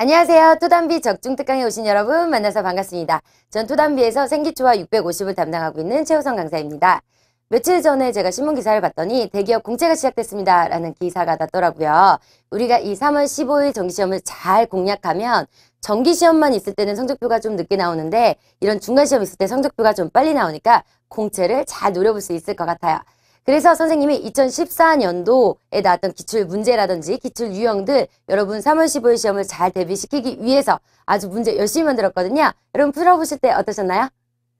안녕하세요. 토단비 적중특강에 오신 여러분 만나서 반갑습니다. 전토단비에서 생기초와 650을 담당하고 있는 최우선 강사입니다. 며칠 전에 제가 신문기사를 봤더니 대기업 공채가 시작됐습니다. 라는 기사가 났더라고요. 우리가 이 3월 15일 정기시험을 잘 공략하면 정기시험만 있을 때는 성적표가 좀 늦게 나오는데 이런 중간시험 있을 때 성적표가 좀 빨리 나오니까 공채를 잘 노려볼 수 있을 것 같아요. 그래서 선생님이 2014년도에 나왔던 기출 문제라든지 기출 유형 들 여러분 3월 15일 시험을 잘 대비시키기 위해서 아주 문제 열심히 만들었거든요. 여러분 풀어보실 때 어떠셨나요?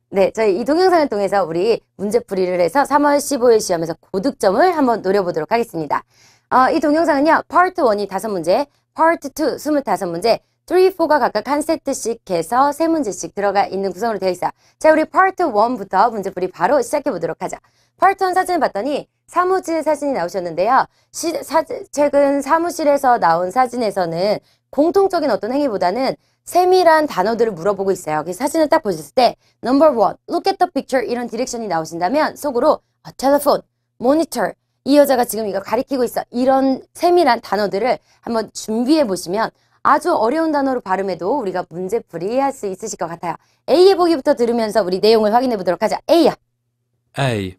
네, 저희 이 동영상을 통해서 우리 문제풀이를 해서 3월 15일 시험에서 고득점을 한번 노려보도록 하겠습니다. 어, 이 동영상은요. 파트 1이 5문제, 파트 2 25문제, 3, 4가 각각 한 세트씩 해서 세 문제씩 들어가 있는 구성으로 되어 있어요. 자, 우리 파트 1부터 문제풀이 바로 시작해 보도록 하자. 파트 1 사진을 봤더니 사무실 사진이 나오셨는데요. 시, 사, 최근 사무실에서 나온 사진에서는 공통적인 어떤 행위보다는 세밀한 단어들을 물어보고 있어요. 그래 사진을 딱 보셨을 때 number one, look at the picture 이런 디렉션이 나오신다면 속으로 a telephone, monitor 이 여자가 지금 이걸 가리키고 있어 이런 세밀한 단어들을 한번 준비해 보시면 아주 어려운 단어로 발음해도 우리가 문제풀이 할 수 있으실 것 같아요. A의 보기부터 들으면서 우리 내용을 확인해 보도록 하자 A야. A.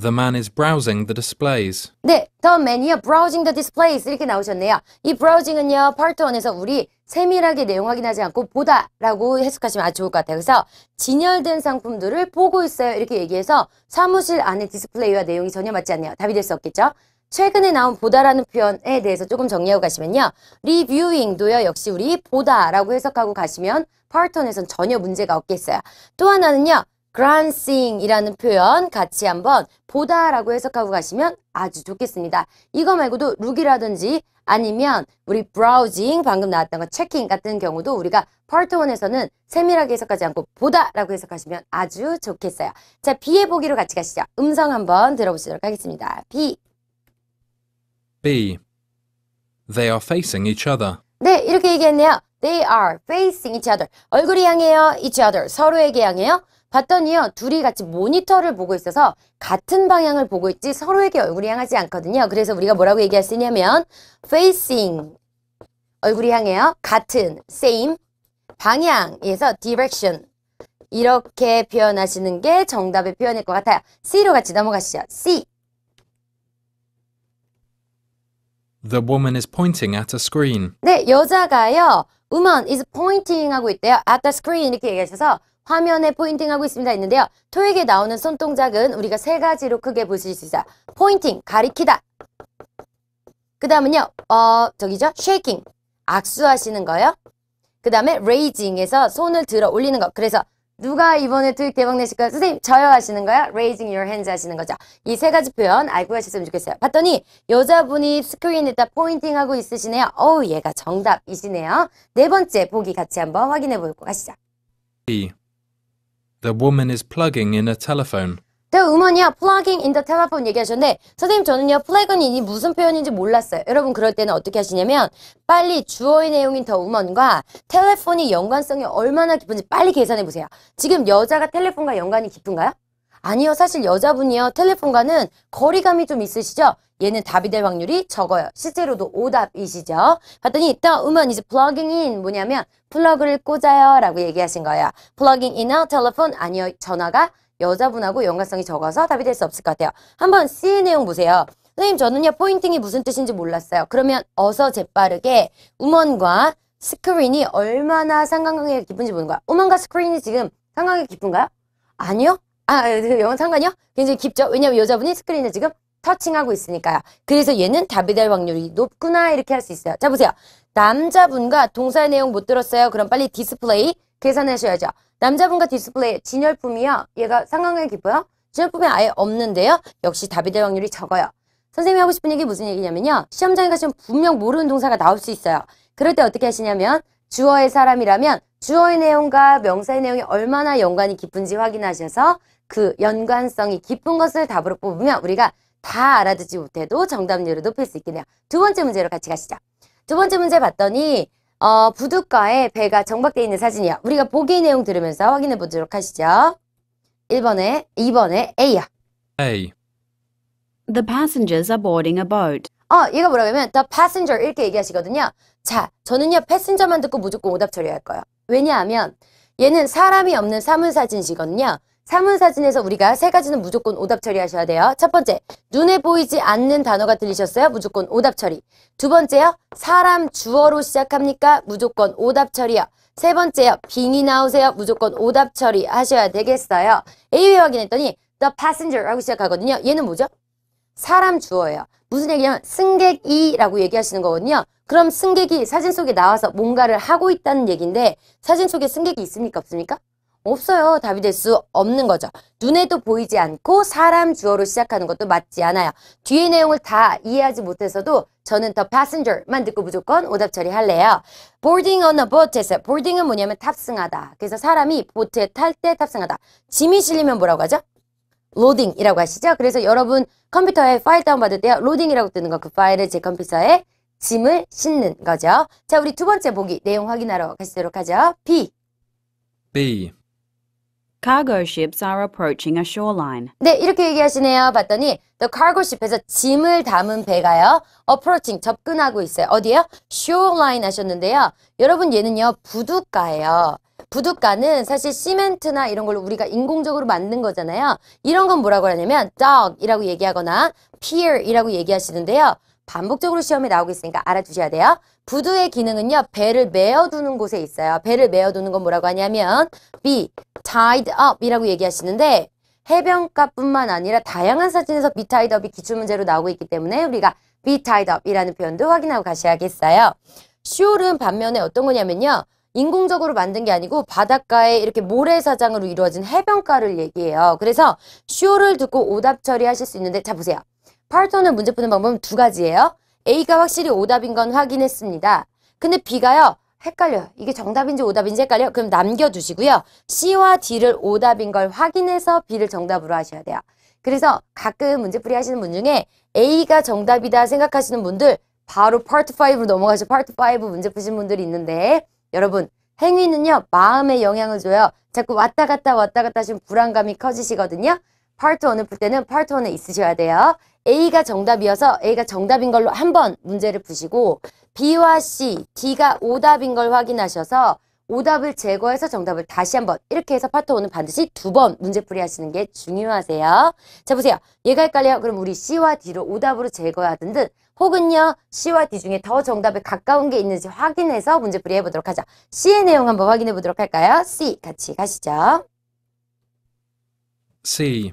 The man is browsing the displays. 네, the man이요. browsing the displays 이렇게 나오셨네요. 이 browsing은요. part 1에서 우리 세밀하게 내용 확인하지 않고 보다라고 해석하시면 아주 좋을 것 같아요. 그래서 진열된 상품들을 보고 있어요. 이렇게 얘기해서 사무실 안에 디스플레이와 내용이 전혀 맞지 않네요. 답이 될 수 없겠죠? 최근에 나온 보다라는 표현에 대해서 조금 정리하고 가시면요. 리뷰잉도요. 역시 우리 보다라고 해석하고 가시면 파워턴에선 전혀 문제가 없겠어요. 또 하나는요. glancing이라는 표현 같이 한번 보다라고 해석하고 가시면 아주 좋겠습니다. 이거 말고도 룩이라든지 아니면 우리 브라우징 방금 나왔던 거 체킹 같은 경우도 우리가 파트 1에서는 세밀하게 해석하지 않고 보다라고 해석하시면 아주 좋겠어요. 자, 비의 보기로 같이 가시죠. 음성 한번 들어보시도록 하겠습니다. 비 B. They are facing each other. 네, 이렇게 얘기했네요. They are facing each other. 얼굴이 향해요. each other. 서로에게 향해요. 봤더니요. 둘이 같이 모니터를 보고 있어서 같은 방향을 보고 있지 서로에게 얼굴이 향하지 않거든요. 그래서 우리가 뭐라고 얘기할 수 있냐면 facing 얼굴이 향해요. 같은 same 방향에서 direction 이렇게 표현하시는 게 정답의 표현일 것 같아요. C로 같이 넘어가시죠. C The woman is pointing at a screen. 네, 여자가요. woman is pointing 하고 있대요. at the screen 이렇게 얘기하셔서 화면에 포인팅하고 있습니다 했는데요. 토익에 나오는 손 동작은 우리가 세 가지로 크게 보실 수 있어요. 포인팅, 가리키다. 그 다음은요. 어, 저기죠. shaking, 악수하시는 거요. 예그 다음에 raising에서 손을 들어 올리는 거. 그래서 누가 이번에 토익 대박 내실까요? 선생님 저요 하시는가요? Raising your hands 하시는 거죠. 이 세 가지 표현 알고 가셨으면 좋겠어요. 봤더니 여자분이 스크린에다 포인팅하고 있으시네요. 어우 얘가 정답이시네요. 네 번째 보기 같이 한번 확인해 볼고 가시죠. The woman is plugging in a telephone. 제가 음원이야 플러깅 인더 텔레폰 얘기하셨는데 선생님 저는요 플래그인이 무슨 표현인지 몰랐어요 여러분 그럴 때는 어떻게 하시냐면 빨리 주어의 내용인 더 음원과 텔레폰이 연관성이 얼마나 깊은지 빨리 계산해 보세요 지금 여자가 텔레폰과 연관이 깊은가요? 아니요 사실 여자분이요 텔레폰과는 거리감이 좀 있으시죠 얘는 답이 될 확률이 적어요 실제로도 오답이시죠 봤더니 더 음원 이제 플러깅 인 뭐냐면 플러그를 꽂아요 라고 얘기하신 거예요 플러깅 인어 텔레폰 아니요 전화가 여자분하고 연관성이 적어서 답이 될 수 없을 것 같아요. 한번 C의 내용 보세요. 선생님 저는요 포인팅이 무슨 뜻인지 몰랐어요. 그러면 어서 재빠르게 음원과 스크린이 얼마나 상관관계가 깊은지 보는 거야. 음원과 스크린이 지금 상관관계 깊은가요? 아니요. 아, 아 그 영어 상관이요? 굉장히 깊죠? 왜냐면 여자분이 스크린을 지금 터칭하고 있으니까요. 그래서 얘는 답이 될 확률이 높구나 이렇게 할 수 있어요. 자 보세요. 남자분과 동사의 내용 못 들었어요. 그럼 빨리 디스플레이 계산하셔야죠. 남자분과 디스플레이 진열품이요. 얘가 상관관계 깊고요. 진열품이 아예 없는데요. 역시 답이 될 확률이 적어요. 선생님이 하고 싶은 얘기 무슨 얘기냐면요. 시험장에 가시면 분명 모르는 동사가 나올 수 있어요. 그럴 때 어떻게 하시냐면 주어의 사람이라면 주어의 내용과 명사의 내용이 얼마나 연관이 깊은지 확인하셔서 그 연관성이 깊은 것을 답으로 뽑으면 우리가 다 알아듣지 못해도 정답률을 높일 수 있겠네요. 두 번째 문제로 같이 가시죠. 두 번째 문제 봤더니 어, 부둣가에 배가 정박되어 있는 사진이야. 우리가 보기 내용 들으면서 확인해 보도록 하시죠. 1번에, 2번에 A야. A. The passengers are boarding a boat. 어, 얘가 뭐라냐면 the passenger 이렇게 얘기하시거든요. 자, 저는요 passenger만 듣고 무조건 오답 처리할 거예요. 왜냐하면 얘는 사람이 없는 사물사진시거든요. 사문 사진에서 우리가 세 가지는 무조건 오답 처리하셔야 돼요. 첫 번째, 눈에 보이지 않는 단어가 들리셨어요? 무조건 오답 처리. 두 번째요, 사람 주어로 시작합니까? 무조건 오답 처리요. 세 번째요, 빙이 나오세요? 무조건 오답 처리 하셔야 되겠어요. A회 확인했더니 the passenger라고 시작하거든요. 얘는 뭐죠? 사람 주어예요. 무슨 얘기냐면 승객이라고 얘기하시는 거거든요. 그럼 승객이 사진 속에 나와서 뭔가를 하고 있다는 얘기인데 사진 속에 승객이 있습니까? 없습니까? 없어요. 답이 될 수 없는 거죠. 눈에도 보이지 않고 사람 주어로 시작하는 것도 맞지 않아요. 뒤의 내용을 다 이해하지 못해서도 저는 더 passenger만 듣고 무조건 오답 처리할래요. boarding on a boat에서 boarding은 뭐냐면 탑승하다. 그래서 사람이 보트에 탈 때 탑승하다. 짐이 실리면 뭐라고 하죠? 로딩이라고 하시죠? 그래서 여러분 컴퓨터에 파일 다운받을 때요. 로딩이라고 뜨는 거 그 파일을 제 컴퓨터에 짐을 싣는 거죠. 자, 우리 두 번째 보기 내용 확인하러 가시도록 하죠. B. B. Cargo ships are approaching a shoreline. 네, 이렇게 얘기하시네요. 봤더니 the cargo ship에서 짐을 담은 배가요. approaching 접근하고 있어요. 어디에요? shoreline 하셨는데요. 여러분 얘는요. 부두가예요. 부두가는 사실 시멘트나 이런 걸로 우리가 인공적으로 만든 거잖아요. 이런 건 뭐라고 하냐면 dock이라고 얘기하거나 pier이라고 얘기하시는데요. 반복적으로 시험에 나오고 있으니까 알아두셔야 돼요. 부두의 기능은요. 배를 메어두는 곳에 있어요. 배를 메어두는 건 뭐라고 하냐면 be tied up이라고 얘기하시는데 해변가뿐만 아니라 다양한 사진에서 be tied up이 기출문제로 나오고 있기 때문에 우리가 be tied up이라는 표현도 확인하고 가셔야겠어요. shore는 반면에 어떤 거냐면요. 인공적으로 만든 게 아니고 바닷가에 이렇게 모래사장으로 이루어진 해변가를 얘기해요. 그래서 쇼를 듣고 오답 처리하실 수 있는데 자 보세요. 파톤을 문제 푸는 방법은 두 가지예요. A가 확실히 오답인 건 확인했습니다. 근데 B가요. 헷갈려요. 이게 정답인지 오답인지 헷갈려요. 그럼 남겨두시고요. C와 D를 오답인 걸 확인해서 B를 정답으로 하셔야 돼요. 그래서 가끔 문제풀이 하시는 분 중에 A가 정답이다 생각하시는 분들 바로 파트 5로 넘어가서 파트 5 문제 푸신 분들이 있는데 여러분 행위는요 마음에 영향을 줘요. 자꾸 왔다 갔다 왔다 갔다 하시면 불안감이 커지시거든요. 파트 1을 풀 때는 파트 1에 있으셔야 돼요. A가 정답이어서 A가 정답인 걸로 한 번 문제를 푸시고 B와 C, D가 오답인 걸 확인하셔서 오답을 제거해서 정답을 다시 한 번 이렇게 해서 파트 5는 반드시 두 번 문제풀이 하시는 게 중요하세요. 자 보세요. 얘가 헷갈려요. 그럼 우리 C와 D로 오답으로 제거하든 듯 혹은요 C와 D 중에 더 정답에 가까운 게 있는지 확인해서 문제풀이 해보도록 하죠. C의 내용 한번 확인해 보도록 할까요? C 같이 가시죠. C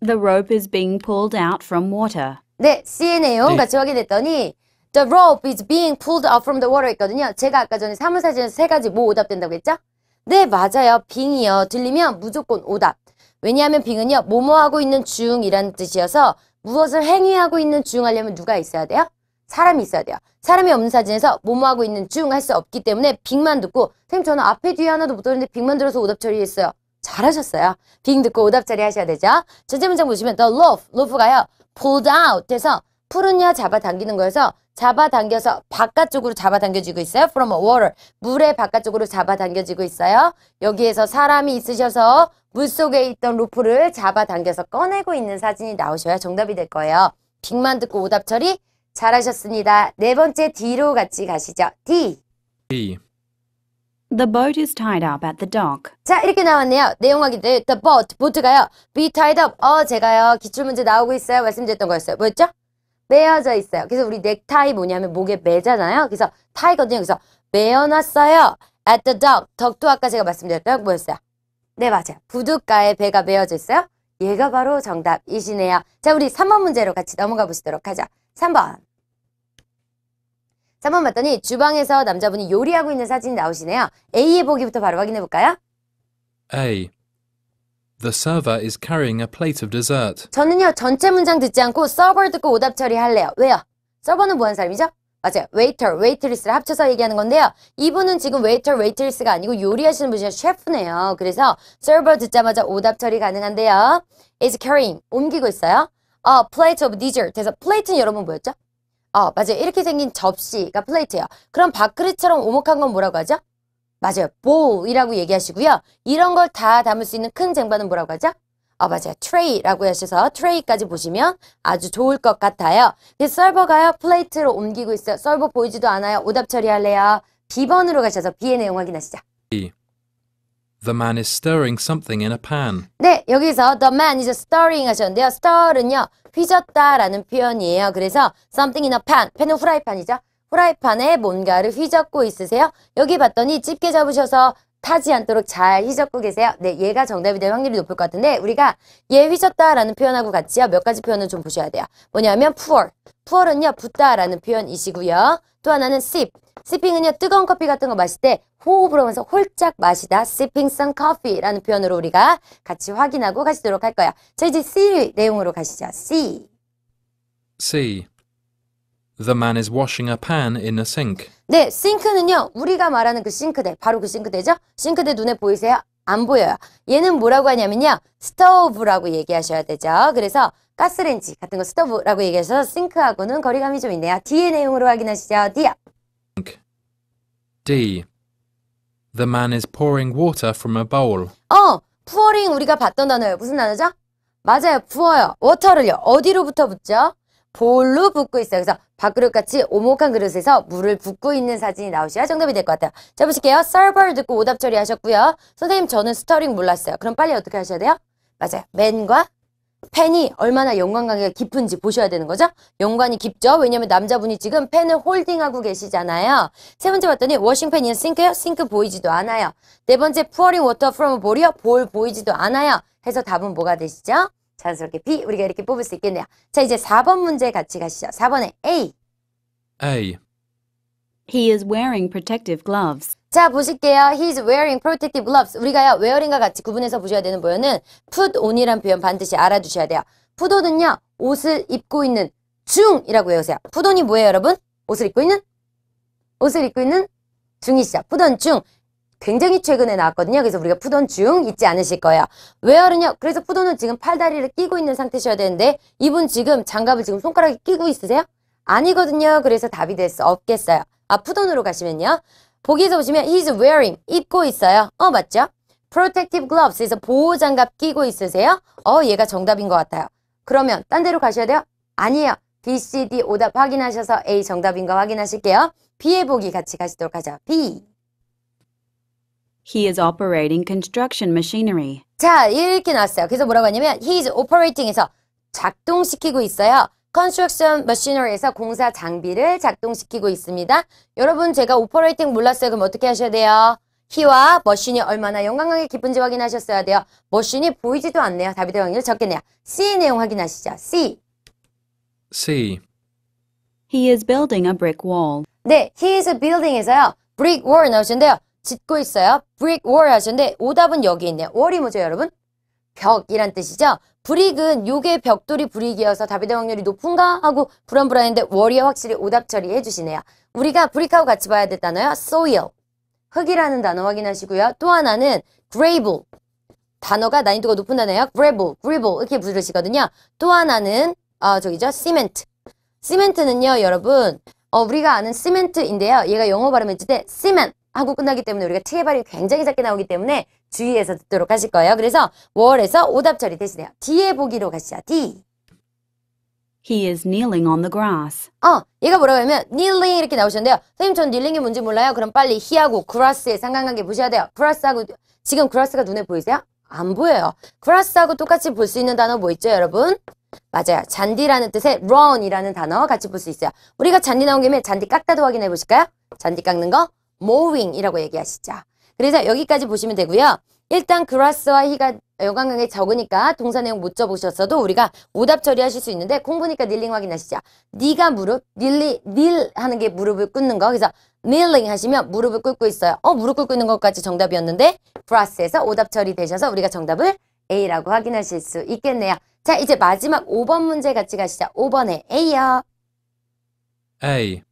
The rope is being pulled out from water. 네, C의 내용 네. 같이 확인했더니 The rope is being pulled out from the water 있거든요. 제가 아까 전에 사무사진에서 세 가지 뭐 오답된다고 했죠? 네, 맞아요. 빙이요. 들리면 무조건 오답. 왜냐하면 빙은요. 뭐뭐하고 있는 중이라는 뜻이어서 무엇을 행위하고 있는 중 하려면 누가 있어야 돼요? 사람이 있어야 돼요. 사람이 없는 사진에서 뭐뭐하고 있는 중 할 수 없기 때문에 빅만 듣고 선생님 저는 앞에 뒤에 하나도 못 들었는데 빅만 들어서 오답 처리했어요. 잘하셨어요. 빙 듣고 오답 자리 하셔야 되죠. 전제 문장 보시면 the loaf, loaf가요. pulled out 돼서 푸른여 잡아당기는 거여서 잡아당겨서 바깥쪽으로 잡아당겨지고 있어요. from water, 물의 바깥쪽으로 잡아당겨지고 있어요. 여기에서 사람이 있으셔서 물속에 있던 로프를 잡아당겨서 꺼내고 있는 사진이 나오셔야 정답이 될 거예요. 빅만 듣고 오답 처리 잘하셨습니다. 네 번째 D로 같이 가시죠. D. D. The boat is tied up at the dock. 자, 이렇게 나왔네요. 내용 확인들. The boat, 보트가요. be tied up. 어, 제가요. 기출 문제 나오고 있어요. 말씀드렸던 거였어요. 뭐였죠? 매어져 있어요. 그래서 우리 넥타이 뭐냐면 목에 매잖아요. 그래서 타이거든요. 그래서 매어놨어요. at the dock. 덕도 아까 제가 말씀드렸던 뭐였어요? 네, 맞아요. 부둣가에 배가 매어져 있어요. 얘가 바로 정답이시네요. 자, 우리 3번 문제로 같이 넘어가 보시도록 하죠. 3번. 3번 봤더니 주방에서 남자분이 요리하고 있는 사진이 나오시네요. A의 보기부터 바로 확인해 볼까요? A. The server is carrying a plate of dessert. 저는요 전체 문장 듣지 않고 서버 듣고 오답 처리할래요. 왜요? 서버는 뭐한 사람이죠? 맞아요. 웨이터, 웨이트리스를 합쳐서 얘기하는 건데요. 이분은 지금 웨이터, 웨이트리스가 아니고 요리하시는 분이 셔 셰프네요. 그래서 서버 듣자마자 오답 처리 가능한데요. is carrying 옮기고 있어요. 어, plate of dessert. 그래서 플레이트는 여러분 뭐였죠? 어, 맞아요. 이렇게 생긴 접시가 플레이트예요. 그럼 밥그릇처럼 오목한 건 뭐라고 하죠? 맞아요. 볼이라고 얘기하시고요. 이런 걸 다 담을 수 있는 큰 쟁반은 뭐라고 하죠? 어, 맞아요. 트레이라고 하셔서 트레이까지 보시면 아주 좋을 것 같아요. 그래서 서버가요. 플레이트로 옮기고 있어요. 서버 보이지도 않아요. 오답 처리할래요. B번으로 가셔서 B의 내용 확인하시죠. The man is stirring something in a pan. 네, 여기서 the man is stirring 하셨는데요. stir은요. 휘졌다라는 표현이에요. 그래서 something in a pan, 팬은 후라이팬이죠. 후라이팬에 뭔가를 휘젓고 있으세요. 여기 봤더니 집게 잡으셔서 타지 않도록 잘 휘젓고 계세요. 네, 얘가 정답이 될 확률이 높을 것 같은데 우리가 얘 휘젓다라는 표현하고 같이요. 몇 가지 표현을 좀 보셔야 돼요. 뭐냐면 poor. poor은요, 붓다라는 표현이시고요. 또 하나는 sip. 시핑은요 뜨거운 커피 같은 거 마실 때 호흡을 하면서 홀짝 마시다 sipping some coffee라는 표현으로 우리가 같이 확인하고 가시도록 할 거야. 자 이제 C 내용으로 가시죠. C. C. The man is washing a pan in a sink. 네, 싱크는요 우리가 말하는 그 싱크대, 바로 그 싱크대죠. 싱크대 눈에 보이세요? 안 보여요. 얘는 뭐라고 하냐면요. 스토브라고 얘기하셔야 되죠. 그래서 가스렌지 같은 거 스토브라고 얘기하셔서 싱크하고는 거리감이 좀 있네요. 뒤의 내용으로 확인하시죠. 뒤에. D. The man is pouring water from a bowl. 어, pouring 우리가 봤던 단어예요. 무슨 단어죠? 맞아요. 부어요. 워터를요. 어디로부터 붓죠? 볼로 붓고 있어요. 그래서 밥그릇같이 오목한 그릇에서 물을 붓고 있는 사진이 나오셔야 정답이 될 것 같아요. 자, 보실게요. 서버를 듣고 오답 처리하셨고요. 선생님, 저는 스터링 몰랐어요. 그럼 빨리 어떻게 하셔야 돼요? 맞아요. 맨과 펜이 얼마나 연관관계가 깊은지 보셔야 되는 거죠. 연관이 깊죠. 왜냐면 하 남자분이 지금 펜을 홀딩하고 계시잖아요. 세 번째 봤더니 워싱 펜이 싱크요? 싱크 보이지도 않아요. 네 번째 푸어 u 워터 프롬 w a 볼이요? 볼 보이지도 않아요. 해서 답은 뭐가 되시죠? 자연스럽게 B 우리가 이렇게 뽑을 수 있겠네요. 자 이제 4번 문제 같이 가시죠. 4번에 A. A. He is wearing protective gloves. 자 보실게요. He's wearing protective gloves. 우리가요 wearing과 같이 구분해서 보셔야 되는 표현은 put on이란 표현 반드시 알아두셔야 돼요. put on은요 옷을 입고 있는 중이라고 외우세요. put on이 뭐예요 여러분? 옷을 입고 있는? 옷을 입고 있는 중이시죠. put on 중. 굉장히 최근에 나왔거든요. 그래서 우리가 푸던 중 잊지 않으실 거예요. 웨어는요. 그래서 푸던은 지금 팔다리를 끼고 있는 상태셔야 되는데 이분 지금 장갑을 지금 손가락에 끼고 있으세요? 아니거든요. 그래서 답이 될 수 없겠어요. 아 푸던으로 가시면요. 보기에서 보시면 he's wearing 입고 있어요. 어 맞죠? protective gloves 그서 보호 장갑 끼고 있으세요? 어 얘가 정답인 것 같아요. 그러면 딴 데로 가셔야 돼요? 아니에요. B, C, D 오답 확인하셔서 A 정답인 거 확인하실게요. B의 보기 같이 가시도록 하죠. B He is operating construction machinery. 자, 이렇게 나왔어요. 그래서 뭐라고 하냐면 he is operating에서 작동시키고 있어요. 컨스트럭션 머신어리에서 공사 장비를 작동시키고 있습니다. 여러분 제가 오퍼레이팅 몰랐어요. 그럼 어떻게 하셔야 돼요? 키와 머신이 얼마나 영광하게 기쁜지 확인하셨어야 돼요. 머신이 보이지도 않네요. 답이 될 확률 적겠네요. C 내용 확인하시죠. C. C. He is building a brick wall. 네, he is building에서요. brick wall 나오셨는데요 짓고 있어요. brick wall 하셨는데 오답은 여기 있네요. wall이 뭐죠, 여러분? 벽이란 뜻이죠. 불익은 요게 벽돌이 불익이어서 답이될확률이 높은가 하고 불안불안는데워리에 확실히 오답 처리해 주시네요. 우리가 브익하고 같이 봐야 될 단어요. soil. 흙이라는 단어 확인하시고요. 또 하나는 gravel. 단어가 난이도가 높은 단어예요. gravel, gravel 이렇게 부르시거든요. 또 하나는 어, 저기죠. cement. 시멘트는요, 여러분, 어, 우리가 아는 시멘트인데요. 얘가 영어 발음했을 때 cement 하고 끝나기 때문에 우리가 티의발이 굉장히 작게 나오기 때문에 주의해서 듣도록 하실 거예요. 그래서 월에서 오답 처리 되시네요. 뒤에 보기로 가시죠. D. He is kneeling on the grass. 어, 얘가 뭐라고 하면 kneeling 이렇게 나오셨는데요. 선생님 전 kneeling이 뭔지 몰라요. 그럼 빨리 he하고 grass의 상관관계 보셔야 돼요. grass하고 지금 grass가 눈에 보이세요? 안 보여요. grass하고 똑같이 볼 수 있는 단어 뭐 있죠, 여러분? 맞아요. 잔디라는 뜻의 run이라는 단어 같이 볼 수 있어요. 우리가 잔디 나온 김에 잔디 깎다도 확인해 보실까요? 잔디 깎는 거 mowing이라고 얘기하시죠. 그래서 여기까지 보시면 되고요. 일단 grass와 히가 영관관에 적으니까 동사 내용 못 적으셨어도 우리가 오답 처리하실 수 있는데 공부니까 닐링 확인하시죠. 네가 무릎, 닐리, 닐 하는 게 무릎을 꿇는 거. 그래서 k n e 하시면 무릎을 꿇고 있어요. 어, 무릎 꿇는 고있 것까지 정답이었는데 grass에서 오답 처리되셔서 우리가 정답을 A라고 확인하실 수 있겠네요. 자, 이제 마지막 5번 문제 같이 가시죠. 5번에 A요. A.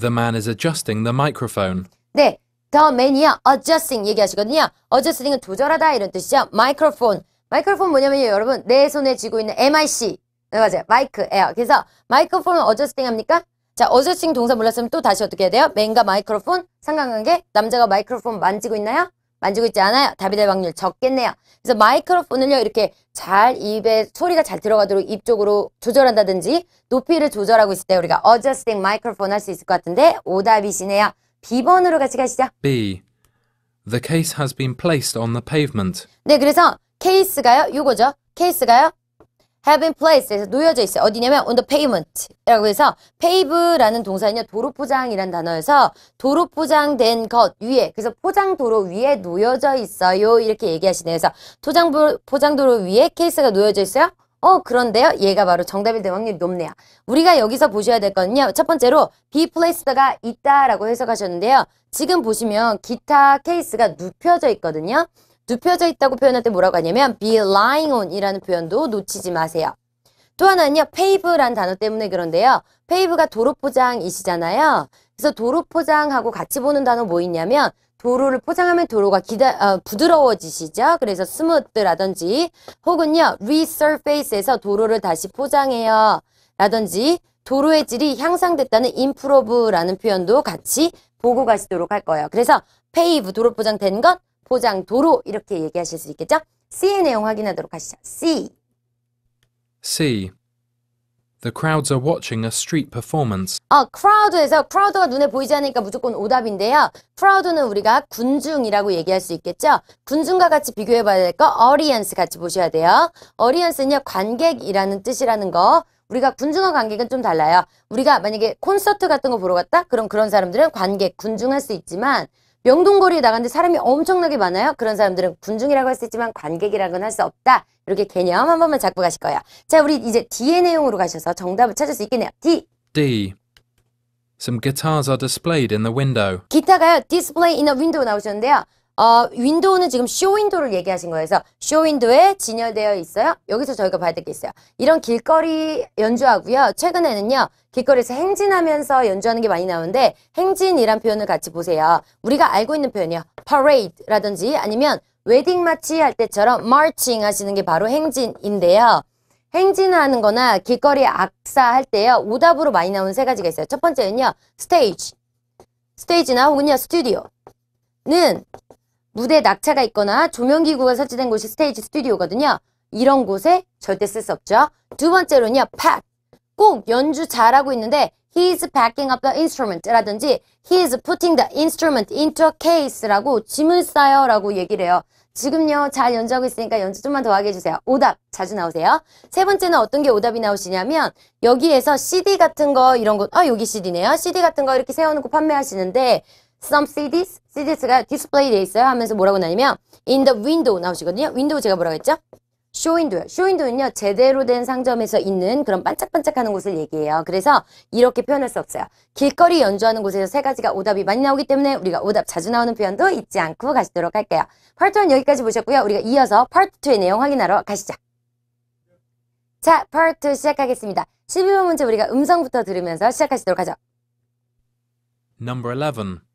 The man is adjusting the microphone. 네, the man이야 adjusting 얘기하시거든요. adjusting은 조절하다 이런 뜻이죠. microphone. 마이크로폰 뭐냐면요, 여러분 내 손에 쥐고 있는 MIC. 네, 맞아요. 마이크, 에어. 그래서 마이크로폰은 어저스팅 합니까? 자, 어저스팅 동사 몰랐으면 또 다시 어떻게 해야 돼요? 맨과 마이크로폰 상관관계. 남자가 마이크로폰 만지고 있나요? 만지고 있지 않아요. 답이 될 확률 적겠네요. 그래서 마이크로폰을요. 이렇게 잘 입에 소리가 잘 들어가도록 입 쪽으로 조절한다든지 높이를 조절하고 있을 때 우리가 adjusting microphone 할수 있을 것 같은데 오답이시네요. B번으로 같이 가시죠. B. The case has been placed on the pavement. 네, 그래서 케이스가요. 요거죠. 케이스가요. have been placed에서 놓여져 있어요. 어디냐면 on the p a v e m e n t 라고 해서 pave라는 동사는요. 도로 포장이란 단어에서 도로 포장된 것 위에 그래서 포장 도로 위에 놓여져 있어요. 이렇게 얘기하시네요. 그래서 토장 포장 도로 위에 케이스가 놓여져 있어요. 어 그런데요 얘가 바로 정답일 될 확률이 높네요 우리가 여기서 보셔야 될 건요 첫 번째로 be placed가 있다라고 해석하셨는데요 지금 보시면 기타 케이스가 눕혀져 있거든요 눕혀져 있다고 표현할 때 뭐라고 하냐면 be lying on 이라는 표현도 놓치지 마세요. 또 하나는요. pave라는 단어 때문에 그런데요. pave가 도로포장이시잖아요. 그래서 도로포장하고 같이 보는 단어 뭐 있냐면 도로를 포장하면 도로가 기다, 어, 부드러워지시죠. 그래서 스무드라든지 혹은요. resurface에서 도로를 다시 포장해요. 라든지 도로의 질이 향상됐다는 improve라는 표현도 같이 보고 가시도록 할 거예요. 그래서 pave 도로 포장된 것, 포장 도로 이렇게 얘기하실 수 있겠죠? C의 내용 확인하도록 하시죠. C. C. The crowds are watching a street performance. 어, crowd에서 crowd가 눈에 보이지 않으니까 무조건 오답인데요. crowd는 우리가 군중이라고 얘기할 수 있겠죠. 군중과 같이 비교해 봐야 될거 audience 같이 보셔야 돼요. audience는요, 관객이라는 뜻이라는 거. 우리가 군중과 관객은 좀 달라요. 우리가 만약에 콘서트 같은 거 보러 갔다? 그럼 그런 사람들은 관객, 군중할 수 있지만 명동거리에 나갔는데 사람이 엄청나게 많아요? 그런 사람들은 군중이라고 할 수 있지만 관객이라고는 할수 없다. 이렇게 개념 한 번만 잡고 가실 거예요. 자, 우리 이제 D의 내용으로 가셔서 정답을 찾을 수 있겠네요. D. D. Some guitars are displayed in the window. 기타가요. display in a window 나오셨는데요. 어, 윈도우는 지금 쇼 윈도우를 얘기하신 거예요. 그래서 쇼 윈도우에 진열되어 있어요. 여기서 저희가 봐야 될 게 있어요. 이런 길거리 연주하고요. 최근에는요. 길거리에서 행진하면서 연주하는 게 많이 나오는데 행진이란 표현을 같이 보세요. 우리가 알고 있는 표현이요. 파레 r a 라든지 아니면 웨딩 마치 할 때처럼 마 a r 하시는 게 바로 행진인데요. 행진하는 거나 길거리 악사 할 때요. 오답으로 많이 나오는 세 가지가 있어요. 첫 번째는요. 스테이지. 스테이지나 혹은요. 스튜디오는 무대 낙차가 있거나 조명기구가 설치된 곳이 스테이지 스튜디오거든요. 이런 곳에 절대 쓸 수 없죠. 두 번째로는요. pack. 꼭 연주 잘하고 있는데 he is packing up the instrument 라든지 he is putting the instrument into a case 라고 짐을 싸요 라고 얘기를 해요. 지금요 잘 연주하고 있으니까 연주 좀만 더 하게 해주세요. 오답 자주 나오세요. 세 번째는 어떤 게 오답이 나오시냐면 여기에서 CD 같은 거 이런 곳아 여기 CD네요. CD 같은 거 이렇게 세워놓고 판매하시는데 some CDs, CDs가 display 돼 있어요 하면서 뭐라고 나냐면 in the window 나오시거든요. 윈도우 제가 뭐라고 했죠? 쇼윈도요. 쇼윈도는요. 제대로 된 상점에서 있는 그런 반짝반짝하는 곳을 얘기해요. 그래서 이렇게 표현할 수 없어요. 길거리 연주하는 곳에서 세 가지가 오답이 많이 나오기 때문에 우리가 오답 자주 나오는 표현도 잊지 않고 가시도록 할게요. part 1 여기까지 보셨고요. 우리가 이어서 part 2의 내용 확인하러 가시죠. 자, part 2 시작하겠습니다. 12번 문제 우리가 음성부터 들으면서 시작하시도록 하죠. Number 11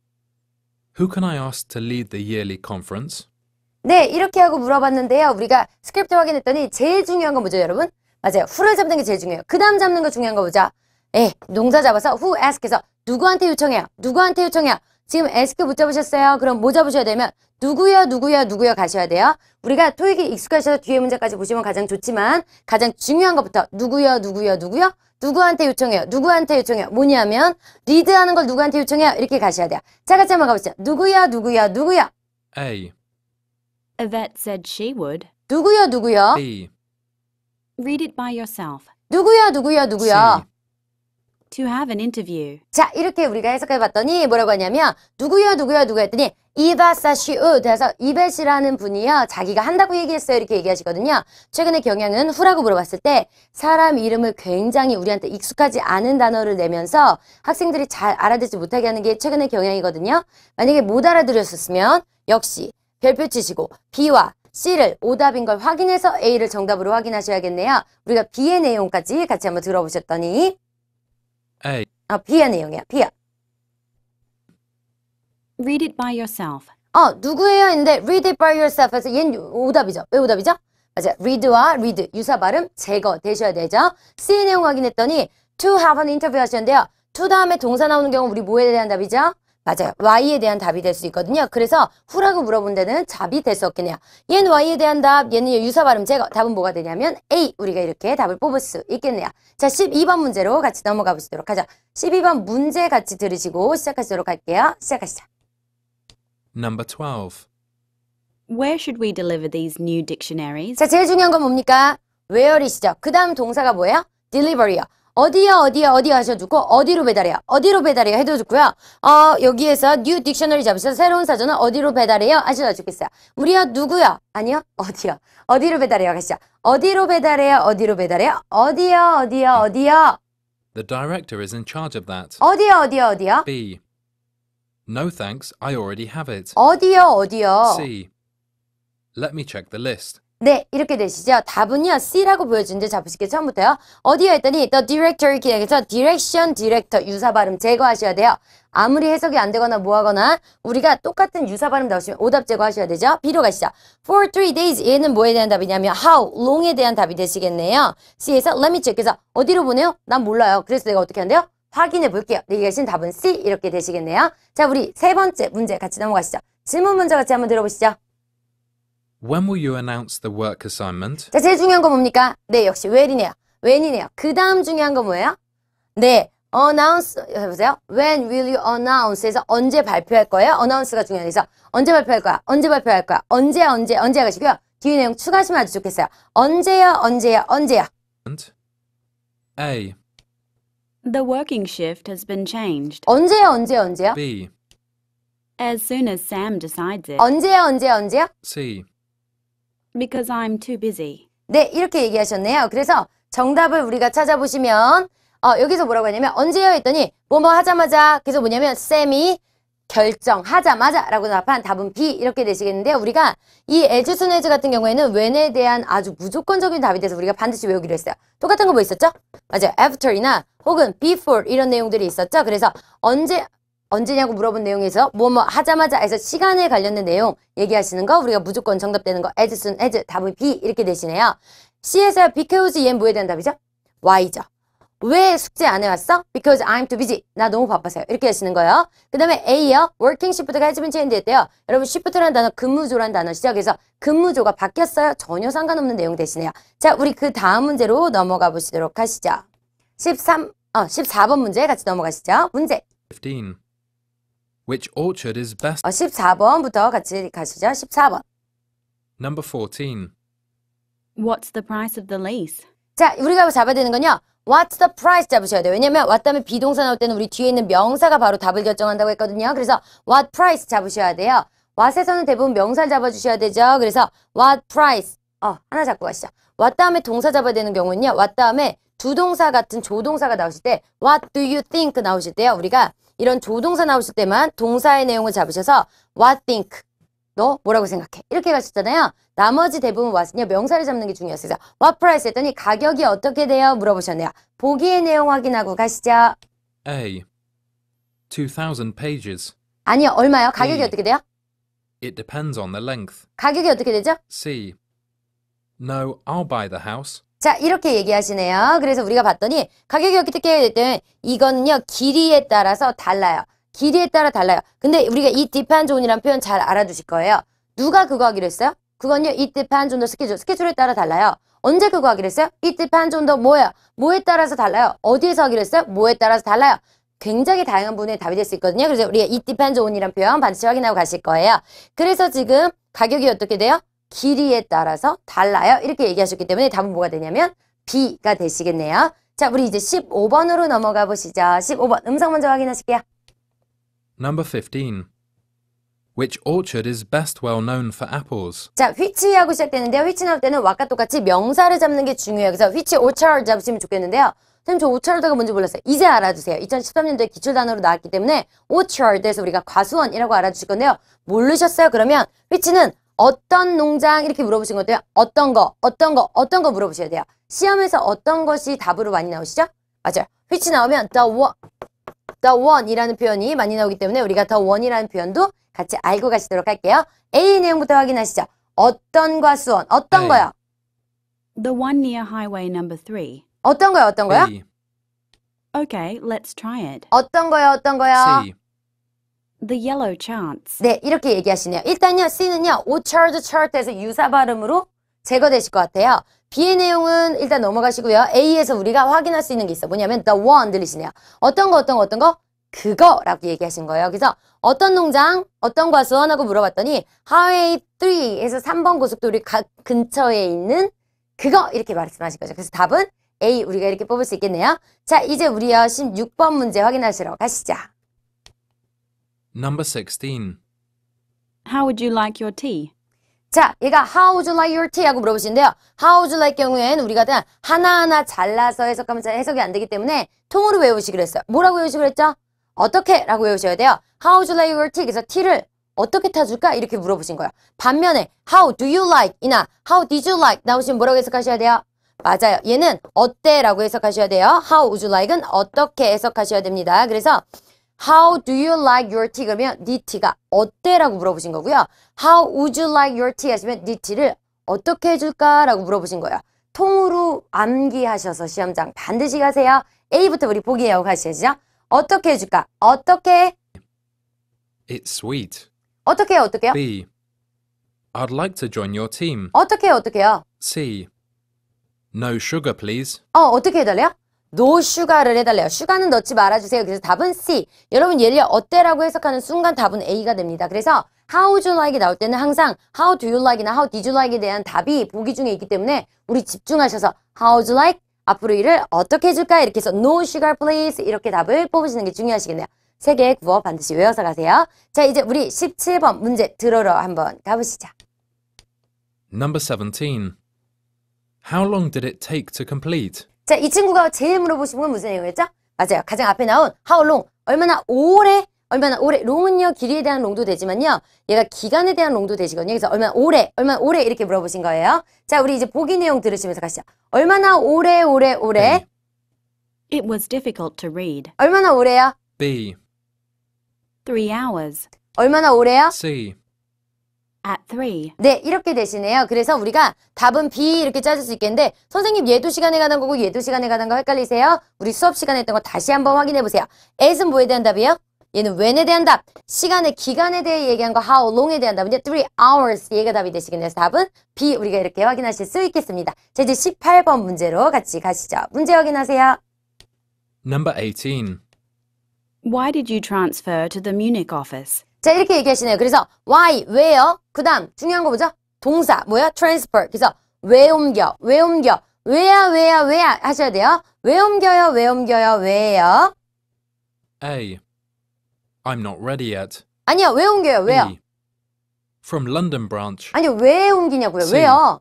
Who can I ask to lead the yearly conference? 네, 이렇게 하고 물어봤는데요. 우리가 스크립트 확인했더니 제일 중요한 건 뭐죠, 여러분? 맞아요. 후를 잡는 게 제일 중요해요. 그 다음 잡는 거 중요한 거 보자. 에, 예, 농사 잡아서 who ask해서 누구한테 요청해요? 누구한테 요청해요? 지금 ask 못 잡으셨어요? 그럼 뭐 잡으셔야 되면 누구야, 누구야, 누구야 가셔야 돼요. 우리가 토익이 익숙하셔서 뒤에 문제까지 보시면 가장 좋지만 가장 중요한 것부터 누구야, 누구야, 누구야? 누구한테 요청해요? 누구한테 요청해요? 뭐냐면 리드하는 걸 누구한테 요청해요? 이렇게 가셔야 돼요. 자, 같이 한번 가보시죠. 누구야, 누구야, 누구야? A. y v e t said she would. 누구야, 누구야? B. Read it by yourself. 누구야, 누구야, 누구야? C. To have an interview. 자, 이렇게 우리가 해석해 봤더니 뭐라고 하냐면 누구야, 누구야, 누구야 했더니 이바사시우 돼서 이벳이라는 분이요. 자기가 한다고 얘기했어요. 이렇게 얘기하시거든요. 최근의 경향은 후라고 물어봤을 때 사람 이름을 굉장히 우리한테 익숙하지 않은 단어를 내면서 학생들이 잘 알아듣지 못하게 하는 게 최근의 경향이거든요. 만약에 못 알아들었었으면 역시 별표 치시고 B와 C를 오답인 걸 확인해서 A를 정답으로 확인하셔야겠네요. 우리가 B의 내용까지 같이 한번 들어보셨더니 A. 아, B의 내용이야. B야. Read it by yourself. 어, 누구예요? 인데 read it by yourself 해서 얜 오답이죠. 왜 오답이죠? 맞아요. read와 read 유사 발음 제거 되셔야 되죠. C 내용 확인했더니 to have an interview 하셨는데요. to 다음에 동사 나오는 경우 우리 뭐에 대한 답이죠? 맞아요. y에 대한 답이 될 수 있거든요. 그래서 후라고 물어본 데는 답이 될 수 없겠네요. 얘는 y에 대한 답, 얘는 유사 발음 제거. 답은 뭐가 되냐면 A. 우리가 이렇게 답을 뽑을 수 있겠네요. 자, 12번 문제로 같이 넘어가 보시도록 하죠. 12번 문제 같이 들으시고 시작하시도록 할게요. 시작하시죠. Number 12. Where should we deliver these new dictionaries? 자, 제일 중요한 건 뭡니까? where이시죠. 그 다음 동사가 뭐예요? delivery요. 어디야 어디야 어디 하셔주고 어디로 배달해요 어디로 배달해요 해도 좋고요 어 여기에서 뉴 딕셔너리 잡으셔서 새로운 사전은 어디로 배달해요 하셔도 좋겠어요 우리야 누구야 아니요 어디요 어디로 배달해요 가시죠 어디로 배달해요 어디로 배달해요 어디요 어디요 어디요 The director is in charge of that 어디요 어디요 어디요 B No thanks, I already have it. 어디요, 어디요? C. Let me check the list. 네, 이렇게 되시죠. 답은요, C라고 보여주는데 자, 보실게요. 처음부터요. 어디요 했더니 the director 기능에서 direction director 유사 발음 제거하셔야 돼요. 아무리 해석이 안 되거나 뭐하거나 우리가 똑같은 유사 발음 나오시면 오답 제거하셔야 되죠. 비로 가시죠. for three days 얘는 뭐에 대한 답이냐면 how, long에 대한 답이 되시겠네요. C에서 let me check 해서 어디로 보내요? 난 몰라요. 그래서 내가 어떻게 한대요? 확인해 볼게요. 내기 계신 답은 C 이렇게 되시겠네요. 자, 우리 세 번째 문제 같이 넘어가시죠. 질문 문제 같이 한번 들어보시죠. When will you announce the work assignment? 자, 제일 중요한 거 뭡니까? 네, 역시 when이네요. when이네요. 그 다음 중요한 거 뭐예요? 네, announce 해보세요. When will you announce? 해서 언제 발표할 거예요? announce가 중요해서 언제 발표할 거야? 언제 발표할 거야? 언제 언제 언제 하시고요. 뒤에 내용 추가하시면 아주 좋겠어요. 언제야 언제야 언제야. A. The working shift has been changed. 언제요? 언제요? 언제요? B. 네. As soon as Sam decides it. 언제요? 언제요? 언제요? C. Because I'm too busy. 네, 이렇게 얘기하셨네요. 그래서 정답을 우리가 찾아보시면 어, 여기서 뭐라고 하냐면 언제요? 했더니 뭐뭐 하자마자 계속 뭐냐면 쌤이 결정하자마자 라고 답한 답은 B 이렇게 되시겠는데요. 우리가 이 에즈순에즈 같은 경우에는 when에 대한 아주 무조건적인 답이 돼서 우리가 반드시 외우기로 했어요. 똑같은 거 뭐 있었죠? 맞아요. after이나 혹은 before 이런 내용들이 있었죠. 그래서 언제 언제냐고 물어본 내용에서 뭐뭐 뭐 하자마자 해서 시간에 관련된 내용 얘기하시는 거 우리가 무조건 정답되는 거 as soon as 답은 B 이렇게 되시네요. C에서 b e c a u e 얘 뭐에 대한 답이죠? Y죠. 왜 숙제 안 해왔어? Because I'm too busy. 나 너무 바빠서요. 이렇게 하시는 거예요. 그 다음에 A요. Working shift가 해지면 체인지했대요. 여러분 shift라는 단어 근무조라는 단어 시작해서 근무조가 바뀌었어요. 전혀 상관없는 내용 대신에요. 자, 우리 그 다음 문제로 넘어가 보시도록 하시죠. 13, 어, 14번 문제 같이 넘어가시죠. 문제. 15. Which orchard is best? 어, 14번부터 같이 가시죠. 14번. Number 14. What's the price of the lease? 자, 우리가 잡아야 되는 건요. What's the price 잡으셔야 돼요. 왜냐면 what 다음에 비동사 나올 때는 우리 뒤에 있는 명사가 바로 답을 결정한다고 했거든요. 그래서 what price 잡으셔야 돼요. what에서는 대부분 명사를 잡아주셔야 되죠. 그래서 what price 어 하나 잡고 가시죠. what 다음에 동사 잡아야 되는 경우는요. what 다음에 두 동사 같은 조동사가 나오실 때 what do you think 나오실 때요. 우리가 이런 조동사 나오실 때만 동사의 내용을 잡으셔서 what think 너 뭐라고 생각해? 이렇게 가셨잖아요. 나머지 대부분 왔으 a 명사를 잡는 게 중요했어요. What price 했더니 가격이 어떻게 돼요? 물어보셨네요. 보기의 내용 확인하고 가시죠. A. 2000 pages. 아니요. 얼마요? 가격이 B. 어떻게 돼요? It depends on the length. 가격이 어떻게 되죠? C. No, I'll buy the house. 자, 이렇게 얘기하시네요. 그래서 우리가 봤더니 가격이 어떻게 됐든 이거는요. 길이에 따라서 달라요. 길이에 따라 달라요. 근데 우리가 이 디펜존이란 표현 잘 알아두실 거예요. 누가 그거 하기로 했어요? 그건요. 이 디펜존도 스케줄. 스케줄에 따라 달라요. 언제 그거 하기로 했어요? 이 디펜존도 뭐예요? 뭐에 따라서 달라요. 어디에서 하기로 했어요? 뭐에 따라서 달라요. 굉장히 다양한 분에 답이 될 수 있거든요. 그래서 우리가 이 디펜존이란 표현 반드시 확인하고 가실 거예요. 그래서 지금 가격이 어떻게 돼요? 길이에 따라서 달라요. 이렇게 얘기하셨기 때문에 답은 뭐가 되냐면 B가 되시겠네요. 자, 우리 이제 15번으로 넘어가 보시죠. 15번 음성 먼저 확인하실게요. Number 15. Which orchard is best well known for apples? 자, which하고 시작되는데요. which 나올 때는 와까 똑같이 명사를 잡는 게 중요해요. 그래서 which orchard 잡으시면 좋겠는데요. 선생님, 저 orchard가 뭔지 몰랐어요. 이제 알아주세요. 2013년도에 기출단어로 나왔기 때문에 orchard에서 우리가 과수원이라고 알아주실 건데요. 모르셨어요? 그러면 which는 어떤 농장 이렇게 물어보신 것도요. 어떤 거, 어떤 거, 어떤 거 물어보셔야 돼요. 시험에서 어떤 것이 답으로 많이 나오시죠? 맞아요. which 나오면 the, the one이라는 표현이 많이 나오기 때문에 우리가 the one이라는 표현도 같이 알고 가시도록 할게요. A 내용부터 확인하시죠. 어떤 과수원, 어떤 A. 거요? The one near highway number three. 어떤 거요, 어떤 거요? Okay, let's try it. 어떤 거요, 어떤 거요? The yellow chance. 네, 이렇게 얘기하시네요. 일단요, C는요, O-charge 오차드 차트에서 유사 발음으로 제거되실 것 같아요. B의 내용은 일단 넘어가시고요. A에서 우리가 확인할 수 있는 게 있어. 뭐냐면 the one 들리시네요. 어떤 거 어떤 거 어떤 거 그거라고 얘기하신 거예요. 그래서 어떤 농장, 어떤 과수원 하고 물어봤더니 하웨이 3에서 3번 고속도로 근처에 있는 그거 이렇게 말씀하신 거죠. 그래서 답은 A 우리가 이렇게 뽑을 수 있겠네요. 자, 이제 우리요 16번 문제 확인하시러 가시죠. Number 16. How would you like your tea? 자, 얘가 how would you like your tea? 하고 물어보시는데요. how would you like 경우에는 우리가 그냥 하나하나 잘라서 해석하면 잘 해석이 안 되기 때문에 통으로 외우시기로 했어요. 뭐라고 외우시기로 했죠? 어떻게? 라고 외우셔야 돼요. how would you like your tea? 그래서 티를 어떻게 타줄까? 이렇게 물어보신 거예요. 반면에 how do you like? 이나 how did you like? 나오시면 뭐라고 해석하셔야 돼요? 맞아요. 얘는 어때? 라고 해석하셔야 돼요. how would you like은 어떻게 해석하셔야 됩니다. 그래서 How do you like your tea? 그러면 니 네 티가 어때? 라고 물어보신 거고요. How would you like your tea? 하시면 네 티를 어떻게 해줄까? 라고 물어보신 거예요. 통으로 암기하셔서 시험장 반드시 가세요. A부터 우리 보기 외우 가시죠. 어떻게 해줄까? 어떻게? It's sweet. 어떻게 해요? 어떻게 해요? B. I'd like to join your team. 어떻게 해요? 어떻게 해요? C. No sugar, please. 어, 어떻게 해달래요? 노 슈가를 해달래요. 슈가는 넣지 말아주세요. 그래서 답은 C. 여러분 얘를 어때라고 해석하는 순간 답은 A가 됩니다. 그래서 How do you like 나올 때는 항상 How do you like나 How did you like에 대한 답이 보기 중에 있기 때문에 우리 집중하셔서 How do you like? 앞으로 일을 어떻게 해줄까? 이렇게 해서 No sugar please 이렇게 답을 뽑으시는 게 중요하시겠네요. 세 개의 구어 반드시 외워서 가세요. 자 이제 우리 17번 문제 들어러 한번 가보시죠. Number 17. How long did it take to complete? 자, 이 친구가 제일 물어보신 건 무슨 내용이었죠? 맞아요. 가장 앞에 나온 how long, 얼마나 오래, 얼마나 오래, 롱은요, 길이에 대한 롱도 되지만요. 얘가 기간에 대한 롱도 되시거든요. 그래서 얼마나 오래, 얼마나 오래 이렇게 물어보신 거예요. 자, 우리 이제 보기 내용 들으시면서 가시죠. 얼마나 오래, 오래, 오래. 네. It was difficult to read. 얼마나 오래요? B. Three hours. 얼마나 오래요? C. at 3. 네, 이렇게 되시네요. 그래서 우리가 답은 B 이렇게 짜줄 수 있겠는데 선생님 얘도 시간에 관한 거고 얘도 시간에 관한 거 헷갈리세요? 우리 수업 시간에 했던 거 다시 한번 확인해 보세요. as은 뭐에 대한 답이에요? 얘는 when에 대한 답, 시간의 기간에 대해 얘기한 거 how long에 대한 답인데 3 hours 얘가 답이 되시겠네요. 답은 B 우리가 이렇게 확인하실 수 있겠습니다. 자, 이제 18번 문제로 같이 가시죠. 문제 확인하세요. Number 18. Why did you transfer to the Munich office? 자 이렇게 얘기하시네요. 그래서 why, 왜요? 그 다음 중요한 거뭐죠 동사 뭐야? transfer. 그래서 왜 옮겨? 왜 옮겨? 왜야 왜야 왜야 하셔야 돼요. 왜 옮겨요? 왜 옮겨요? 왜요? A. I'm not ready yet. 아니요. 왜 옮겨요? 왜요? E. From London branch. 아니요. 왜 옮기냐고요? C. 왜요?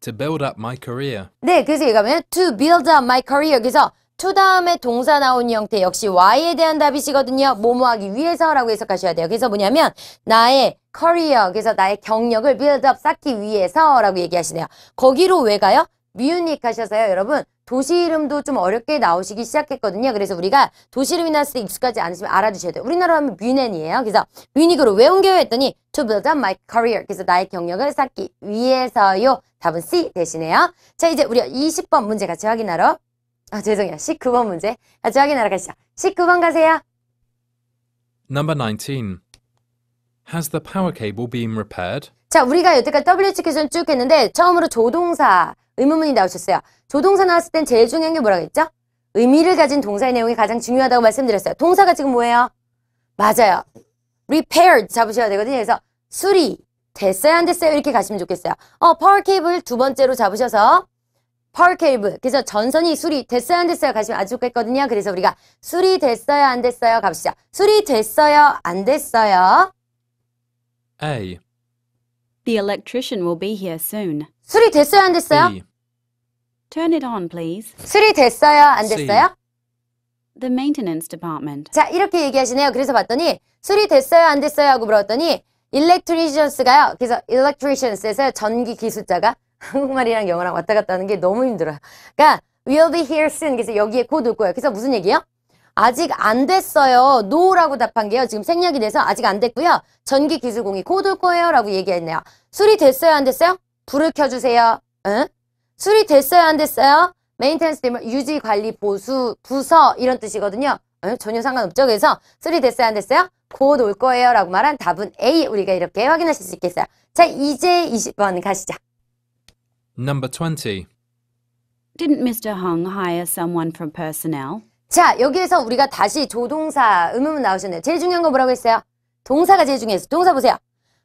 To build up my career. 네. 그래서 얘기하면 to build up my career. 그래서 to 다음에 동사 나온 형태 역시 y에 대한 답이시거든요. 뭐뭐 하기 위해서 라고 해석하셔야 돼요. 그래서 뭐냐면 나의 커리어, 그래서 나의 경력을 빌드업 쌓기 위해서 라고 얘기하시네요. 거기로 왜 가요? 뮤닉 하셔서요. 여러분 도시 이름도 좀 어렵게 나오시기 시작했거든요. 그래서 우리가 도시 이름이 나왔을 때 익숙하지 않으시면 알아두셔야 돼요. 우리나라 하면 뮌헨이에요. 그래서 뮌닉으로 왜 옮겨요 했더니 to build up my career. 그래서 나의 경력을 쌓기 위해서요. 답은 C 대신에요. 자 이제 우리 20번 문제 같이 확인하러 아 죄송해요. 19번 문제. 같이 확인하러 가시죠. 19번 가세요. Number 19. Has the power cable been repaired? 자, 우리가 여태까지 WH 퀴즈는 쭉 했는데 처음으로 조동사 의문문이 나오셨어요. 조동사 나왔을 땐 제일 중요한 게 뭐라고 했죠? 의미를 가진 동사의 내용이 가장 중요하다고 말씀드렸어요. 동사가 지금 뭐예요? 맞아요. repaired 잡으셔야 되거든요. 그래서 수리, 됐어요 안 됐어요 이렇게 가시면 좋겠어요. 어, 파워 케이블 두 번째로 잡으셔서 펄케이브 그래서 전선이 술이 됐어요 안 됐어요 가시면 아주 좋겠거든요 그래서 우리가 술이 됐어요 안 됐어요 갑시다 술이 됐어요 안 됐어요 A The electrician will be here soon. 술이 됐어요 안 됐어요 B Turn it on, please. 술이 됐어요 안 됐어요 The maintenance department. 자 이렇게 얘기하시네요 그래서 봤더니 술이 됐어요 안 됐어요 하고 물었더니 electricians가요 그래서 electricians에서 전기 기술자가 한국말이랑 영어랑 왔다 갔다 하는 게 너무 힘들어요. 그러니까 will be here soon. 그래서 여기에 곧 올 거예요. 그래서 무슨 얘기예요? 아직 안 됐어요. no라고 답한 게요. 지금 생략이 돼서 아직 안 됐고요. 전기 기술공이 곧 올 거예요. 라고 얘기했네요. 술이 됐어요? 안 됐어요? 불을 켜주세요. 응? 술이 됐어요? 안 됐어요? 메인텐스 되면 유지, 관리, 보수, 부서 이런 뜻이거든요. 응? 전혀 상관없죠. 그래서 술이 됐어요? 안 됐어요? 곧 올 거예요. 라고 말한 답은 A 우리가 이렇게 확인하실 수 있겠어요. 자 이제 20번 가시죠. Number 20. Didn't Mr. Hung hire someone from personnel? 자, 여기에서 우리가 다시 조동사 의문문 나오셨네요. 제일 중요한 건 뭐라고 했어요? 동사가 제일 중요해서 동사 보세요.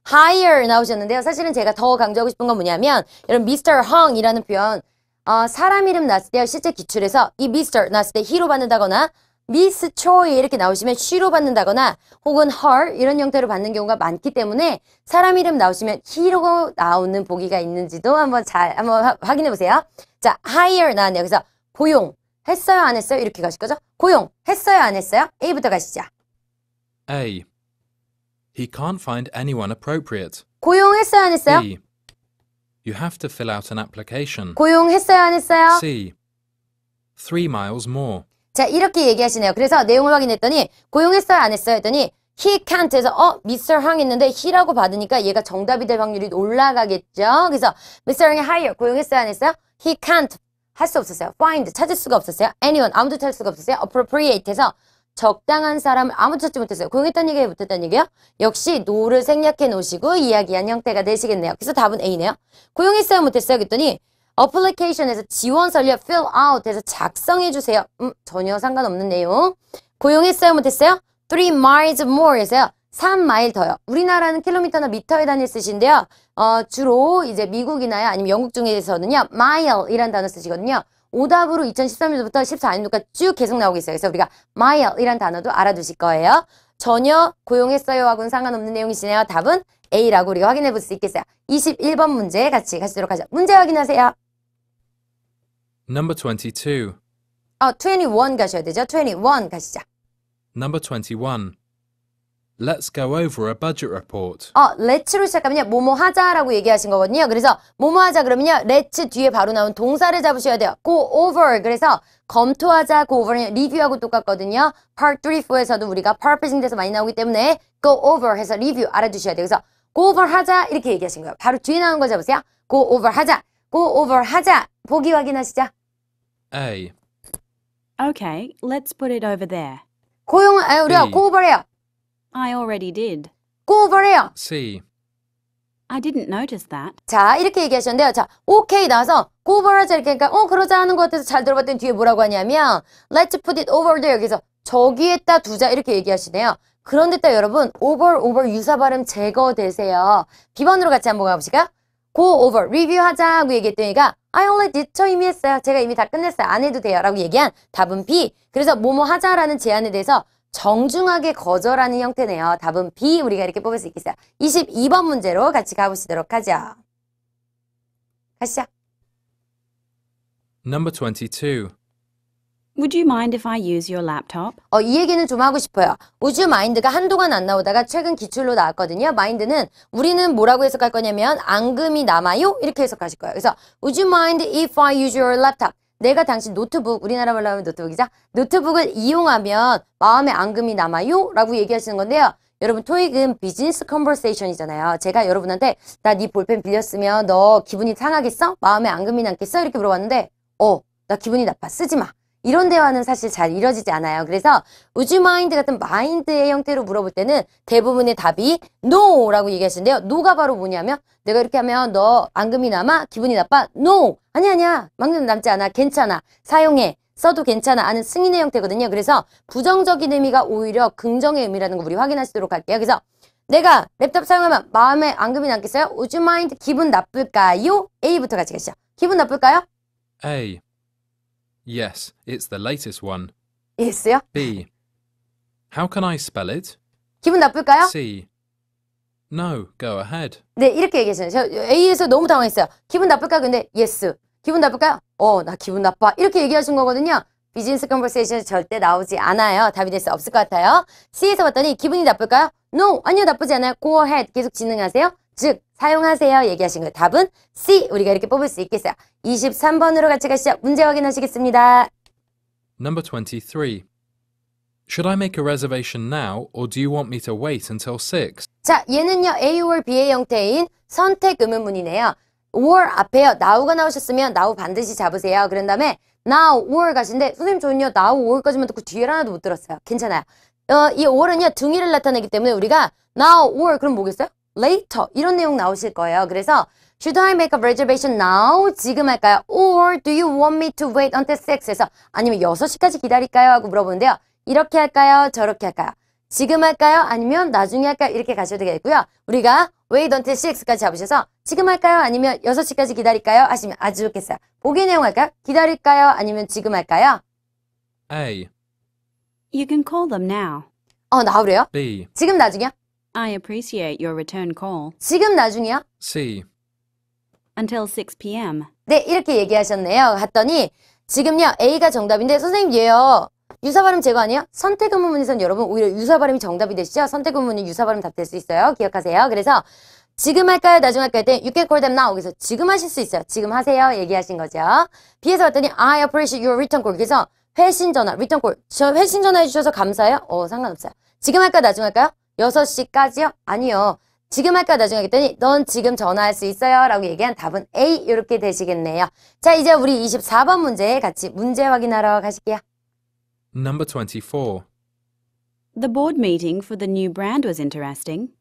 hire 나오셨는데요. 사실은 제가 더 강조하고 싶은 건 뭐냐면 여러분 Mr. Hung이라는 표현 어, 사람 이름 났을 때 실제 기출에서 이 Mr. 났을 때히로 받는다거나 미스 초이 이렇게 나오시면 쉬로 받는다거나 혹은 헐 이런 형태로 받는 경우가 많기 때문에 사람 이름 나오시면 히로 나오는 보기가 있는지도 한번 잘 한번 확인해 보세요. 자, hire 나왔네요. 그래서 고용 했어요 안 했어요 이렇게 가실 거죠? 고용 했어요 안 했어요? A부터 가시죠. A. He can't find anyone appropriate. 고용했어요 안 했어요? B. You have to fill out an application. 고용했어요 안 했어요? C. Three miles more. 자 이렇게 얘기하시네요. 그래서 내용을 확인했더니 고용했어요 안 했어요 했더니 he can't 해서 어 Mr. Hang 했는데 he라고 받으니까 얘가 정답이 될 확률이 올라가겠죠. 그래서 Mr. Hang hire 고용했어요 안 했어요? he can't 할 수 없었어요. find 찾을 수가 없었어요. anyone 아무도 찾을 수가 없었어요. appropriate 해서 적당한 사람을 아무도 찾지 못했어요. 고용했다는 얘기 못했다는 얘기예요? 역시 노를 생략해 놓으시고 이야기한 형태가 되시겠네요. 그래서 답은 A네요. 고용했어요? 못했어요? 그랬더니 application에서 지원 설립, fill out에서 작성해주세요. 음, 전혀 상관없는 내용. 고용했어요? 못했어요? 3 miles more에서요. 3마일 더요. 우리나라는 킬로미터나 미터에 단위 쓰신데요. 어, 주로 이제 미국이나 요 아니면 영국 중에서는요. mile이란 단어 쓰시거든요. 오답으로 2013년부터 14년도까지 쭉 계속 나오고 있어요. 그래서 우리가 mile이란 단어도 알아두실 거예요. 전혀 고용했어요 하고는 상관없는 내용이시네요. 답은 A라고 우리가 확인해 볼 수 있겠어요. 21번 문제 같이 가시도록 하죠. 문제 확인하세요. Number 22. 어, 21 가셔야 되죠. 21 가시죠. Number 21. Let's go over a budget report. 어, let's로 시작하면요. 뭐뭐 하자라고 얘기하신 거거든요. 그래서 뭐뭐 하자 그러면요. let's 뒤에 바로 나온 동사를 잡으셔야 돼요. go over. 그래서 검토하자, go o v e r 리뷰하고 똑같거든요. part 3, 4에서도 우리가 purposing 돼서 많이 나오기 때문에 go over 해서 리뷰 알아두셔야 돼요. 그래서 go over 하자 이렇게 얘기하신 거예요. 바로 뒤에 나온 거 잡으세요. go over 하자, go over 하자 보기 확인하시자. A. Okay, let's put it over there. 고용, 아, 우리가 고버려요. I already did. 고버려요. C. I didn't notice that. 자, 이렇게 얘기하셨는데요. 자, 오케이 나와서 고버라자 이렇게 그니까어 그러자 하는 것 같아서 잘 들어봤더니 뒤에 뭐라고 하냐면 let's put it over there 여기서 저기에다 두자 이렇게 얘기하시네요. 그런데다 여러분 over over 유사 발음 제거되세요. 비번으로 같이 한번 가봅시다. go over 리뷰하자 고 얘기했더니가 I only did 저 이미 했어요. 제가 이미 다 끝냈어요. 안 해도 돼요. 라고 얘기한 답은 B. 그래서 뭐뭐 하자라는 제안에 대해서 정중하게 거절하는 형태네요. 답은 B 우리가 이렇게 뽑을 수 있겠어요. 22번 문제로 같이 가보시도록 하죠. 가시죠. Number 22. Would you mind if I use your laptop? 어, 이 얘기는 좀 하고 싶어요. Would you mind가 한동안 안 나오다가 최근 기출로 나왔거든요. mind는 우리는 뭐라고 해석할 거냐면 앙금이 남아요 이렇게 해석하실 거예요. 그래서 Would you mind if I use your laptop? 내가 당신 노트북, 우리나라 말로 하면 노트북이죠. 노트북을 이용하면 마음에 앙금이 남아요 라고 얘기하시는 건데요. 여러분 토익은 비즈니스 컨버세이션이잖아요. 제가 여러분한테 나 네 볼펜 빌렸으면 너 기분이 상하겠어? 마음에 앙금이 남겠어? 이렇게 물어봤는데 어, 나 기분이 나빠 쓰지 마. 이런 대화는 사실 잘 이뤄지지 않아요. 그래서 우주 마인드 같은 마인드의 형태로 물어볼 때는 대부분의 답이 no라고 얘기하시는데요. no가 바로 뭐냐면 내가 이렇게 하면 너 앙금이 남아? 기분이 나빠? no! 아니 아니야. 막는 남지 않아. 괜찮아. 사용해. 써도 괜찮아 하는 승인의 형태거든요. 그래서 부정적인 의미가 오히려 긍정의 의미라는 거 우리 확인하시도록 할게요. 그래서 내가 랩탑 사용하면 마음에 앙금이 남겠어요? 우주 마인드 기분 나쁠까요? A부터 같이 가시죠. 기분 나쁠까요? A. Yes, it's the latest one. Yes요? B. How can I spell it? 기분 나쁠까요? C. No, go ahead. 네, 이렇게 얘기했어요. A에서 너무 당황했어요. 기분 나쁠까? 근데 yes. 기분 나쁠까요? 어, 나 기분 나빠. 이렇게 얘기하신 거거든요. 비즈니스 컨버세이션 절대 나오지 않아요. 답이 될 수 없을 것 같아요. C에서 봤더니 기분이 나쁠까요? No, 아니요, 나쁘지 않아요. Go ahead. 계속 진행하세요. 즉 사용하세요 얘기하신 거 그 답은 C 우리가 이렇게 뽑을 수 있겠어요. 23번으로 같이 가시죠. 문제 확인하시겠습니다. Number 23. Should I make a reservation now or do you want me to wait until 6? 자, 얘는요. A or B의 형태인 선택 의문문이네요. or 앞에요. now가 나오셨으면 now 반드시 잡으세요. 그런 다음에 now or 가신데 선생님 저는요. now or까지만 듣고 뒤에 하나도 못 들었어요. 괜찮아요. 어, 이 or은요. 등위를 나타내기 때문에 우리가 now or 그럼 뭐겠어요? later 이런 내용 나오실 거예요. 그래서 Should I make a reservation now? 지금 할까요? Or do you want me to wait until 6? 에서 아니면 6시까지 기다릴까요? 하고 물어보는데요. 이렇게 할까요? 저렇게 할까요? 지금 할까요? 아니면 나중에 할까요? 이렇게 가셔도 되겠고요. 우리가 wait until 6까지 잡으셔서 지금 할까요? 아니면 6시까지 기다릴까요? 하시면 아주 좋겠어요. 보기 내용 할까요? 기다릴까요? 아니면 지금 할까요? A. You can call them now. 어, 나오래요? B. 지금 나중에요? I appreciate your return call. 지금 나중이요? Sí. Until 6 p.m. 네, 이렇게 얘기하셨네요. 갔더니 지금요 A가 정답인데 선생님 에요 유사 발음 제거 아니에요? 선택 의문문에서는 여러분 오히려 유사 발음이 정답이 되시죠? 선택 의문문이 유사 발음 답 될 수 있어요. 기억하세요. 그래서 지금 할까요? 나중 할까요? 때 네, you can call them now. 그래서 지금 하실 수 있어요. 지금 하세요. 얘기하신 거죠. B에서 왔더니 I appreciate your return call. 그래서 회신 전화, return call. 저 회신 전화 해주셔서 감사해요. 어, 상관없어요. 지금 할까요? 나중 할까요? 6시까지요? 아니요. 지금 할까 나중에 하겠더니 넌 지금 전화할 수 있어요 라고 얘기한 답은 A 이렇게 되시겠네요. 자 이제 우리 24번 문제 같이 문제 확인하러 가실게요. Number 24. The board meeting for the new brand was interesting.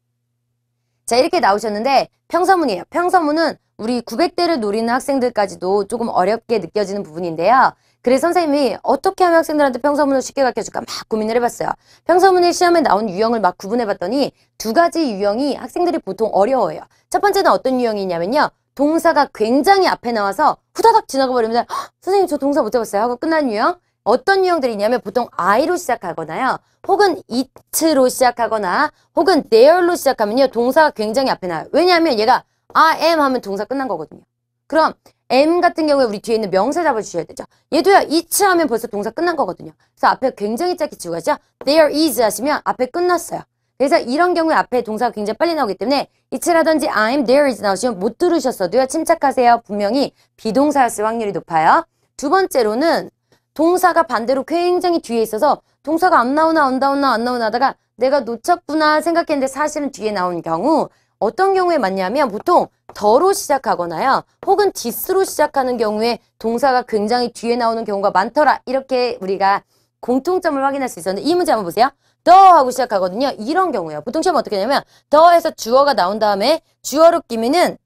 자 이렇게 나오셨는데 평서문이에요. 평서문은 우리 900대를 노리는 학생들까지도 조금 어렵게 느껴지는 부분인데요. 그래서 선생님이 어떻게 하면 학생들한테 평서문을 쉽게 가르쳐줄까 막 고민을 해봤어요. 평서문의 시험에 나온 유형을 막 구분해봤더니 두 가지 유형이 학생들이 보통 어려워해요. 첫 번째는 어떤 유형이냐면요. 동사가 굉장히 앞에 나와서 후다닥 지나가 버리면 선생님 저 동사 못 해봤어요 하고 끝난 유형 어떤 유형들이냐면 보통 I로 시작하거나요. 혹은 it로 시작하거나 혹은 there로 시작하면요. 동사가 굉장히 앞에 나와요. 왜냐하면 얘가 I am 하면 동사 끝난 거거든요. 그럼 M 같은 경우에 우리 뒤에 있는 명사 잡아주셔야 되죠. 얘도요. 이츠 하면 벌써 동사 끝난 거거든요. 그래서 앞에 굉장히 짧게 지우 가죠. There is 하시면 앞에 끝났어요. 그래서 이런 경우에 앞에 동사가 굉장히 빨리 나오기 때문에 이 t 라든지 I'm, there is 나오시면 못 들으셨어도요. 침착하세요. 분명히 비동사였을 확률이 높아요. 두 번째로는 동사가 반대로 굉장히 뒤에 있어서 동사가 안 나오나 안 나오나 안 나오나 하다가 내가 놓쳤구나 생각했는데 사실은 뒤에 나온 경우 어떤 경우에 맞냐면 보통 더로 시작하거나요. 혹은 디스로 시작하는 경우에 동사가 굉장히 뒤에 나오는 경우가 많더라. 이렇게 우리가 공통점을 확인할 수 있었는데 이 문제 한번 보세요. 더 하고 시작하거든요. 이런 경우에요 보통 시험 어떻게 하냐면 더에서 주어가 나온 다음에 주어로 끼면은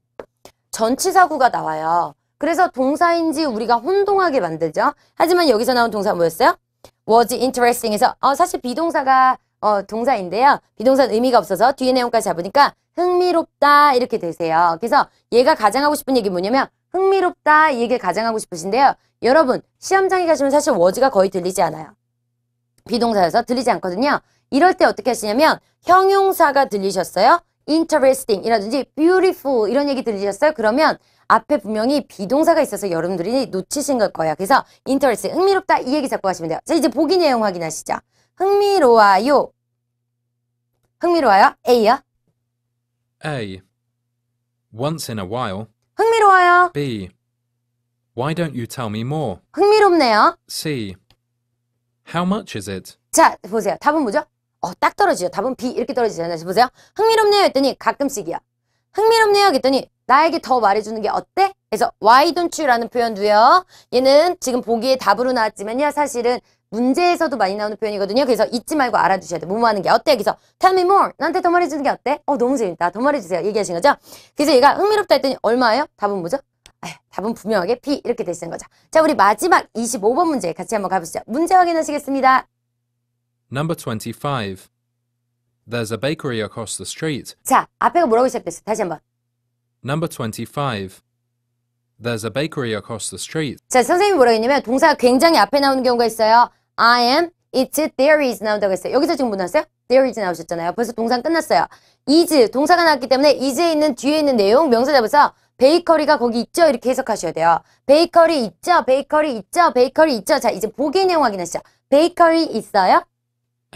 전치사구가 나와요. 그래서 동사인지 우리가 혼동하게 만들죠. 하지만 여기서 나온 동사 뭐였어요? was interesting에서 어, 사실 비동사가 어, 동사인데요. 비동사는 의미가 없어서 뒤에 내용까지 잡으니까 흥미롭다 이렇게 되세요. 그래서 얘가 가장 하고 싶은 얘기 뭐냐면 흥미롭다 이 얘기를 가장 하고 싶으신데요. 여러분 시험장에 가시면 사실 워즈가 거의 들리지 않아요. 비동사여서 들리지 않거든요. 이럴 때 어떻게 하시냐면 형용사가 들리셨어요? interesting 이라든지 beautiful 이런 얘기 들리셨어요? 그러면 앞에 분명히 비동사가 있어서 여러분들이 놓치신 걸 거예요. 그래서 interesting 흥미롭다 이 얘기 잡고 가시면 돼요. 자 이제 보기 내용 확인하시죠. 흥미로워요. 흥미로워요? A요? A. Once in a while. 흥미로워요. B. Why don't you tell me more? 흥미롭네요. C. How much is it? 자, 보세요. 답은 뭐죠? 어, 딱 떨어지죠. 답은 B 이렇게 떨어지잖아요. 보세요. 흥미롭네요 했더니 가끔씩이야. 흥미롭네요 했더니 나에게 더 말해주는 게 어때? 그래서 why don't you라는 표현 도요 얘는 지금 보기에 답으로 나왔지만요. 사실은 문제에서도 많이 나오는 표현이거든요. 그래서 잊지 말고 알아두셔야 돼. 뭐뭐 하는 게 어때? 그래서 tell me more. 나한테 더 말해주는 게 어때? 어 너무 재밌다. 더 말해주세요. 얘기하신 거죠? 그래서 얘가 흥미롭다 했더니 얼마예요? 답은 뭐죠? 아휴, 답은 분명하게 P 이렇게 돼 있는 거죠. 자, 우리 마지막 25번 문제 같이 한번 가보시죠. 문제 확인하시겠습니다. Number 25. There's a bakery across the street. 자, 앞에가 뭐라고 시작됐어? 요 다시 한번. Number 25. There's a bakery across the street. 자, 선생님이 뭐라고 했냐면 동사가 굉장히 앞에 나오는 경우가 있어요. I am, it's, it, h e r e is 나온다고 했어요. 여기서 지금 뭐 나왔어요? there is 나오셨잖아요. 벌써 동상 끝났어요. is, 동사가 나왔기 때문에 is에 있는 뒤에 있는 내용, 명사 잡아서 베이커리가 거기 있죠? 이렇게 해석하셔야 돼요. 베이커리 있죠? 베이커리 있죠? 베이커리 있죠? 자, 이제 보기 내용 확인하시죠. 베이커리 있어요?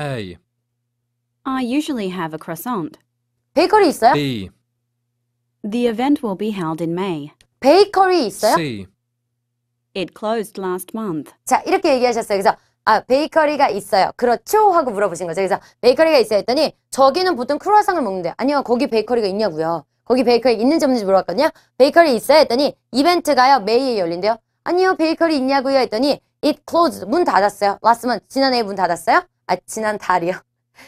A. I usually have a croissant. 베이커리 있어요? B. The event will be held in May. 베이커리 있어요? C. It closed last month. 자, 이렇게 얘기하셨어요. 그래서 아 베이커리가 있어요. 그렇죠? 하고 물어보신 거죠. 그래서 베이커리가 있어요 했더니 저기는 보통 크루아상을 먹는데 아니요 거기 베이커리가 있냐고요. 거기 베이커리 있는지 없는지 물어봤거든요. 베이커리 있어요 했더니 이벤트가요 메이에 열린대요. 아니요 베이커리 있냐고요 했더니 it closed 문 닫았어요. 왔으면 지난해 문 닫았어요? 아 지난 달이요.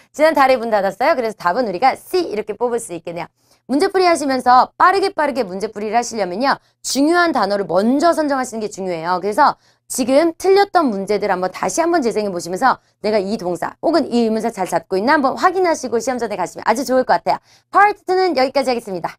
지난 달에 문 닫았어요. 그래서 답은 우리가 C 이렇게 뽑을 수 있겠네요. 문제풀이 하시면서 빠르게 빠르게 문제풀이를 하시려면요. 중요한 단어를 먼저 선정하시는 게 중요해요. 그래서 지금 틀렸던 문제들 한번 다시 한번 재생해 보시면서 내가 이 동사 혹은 이 의문사 잘 잡고 있나 한번 확인하시고 시험 전에 가시면 아주 좋을 것 같아요. 파트 2는 여기까지 하겠습니다.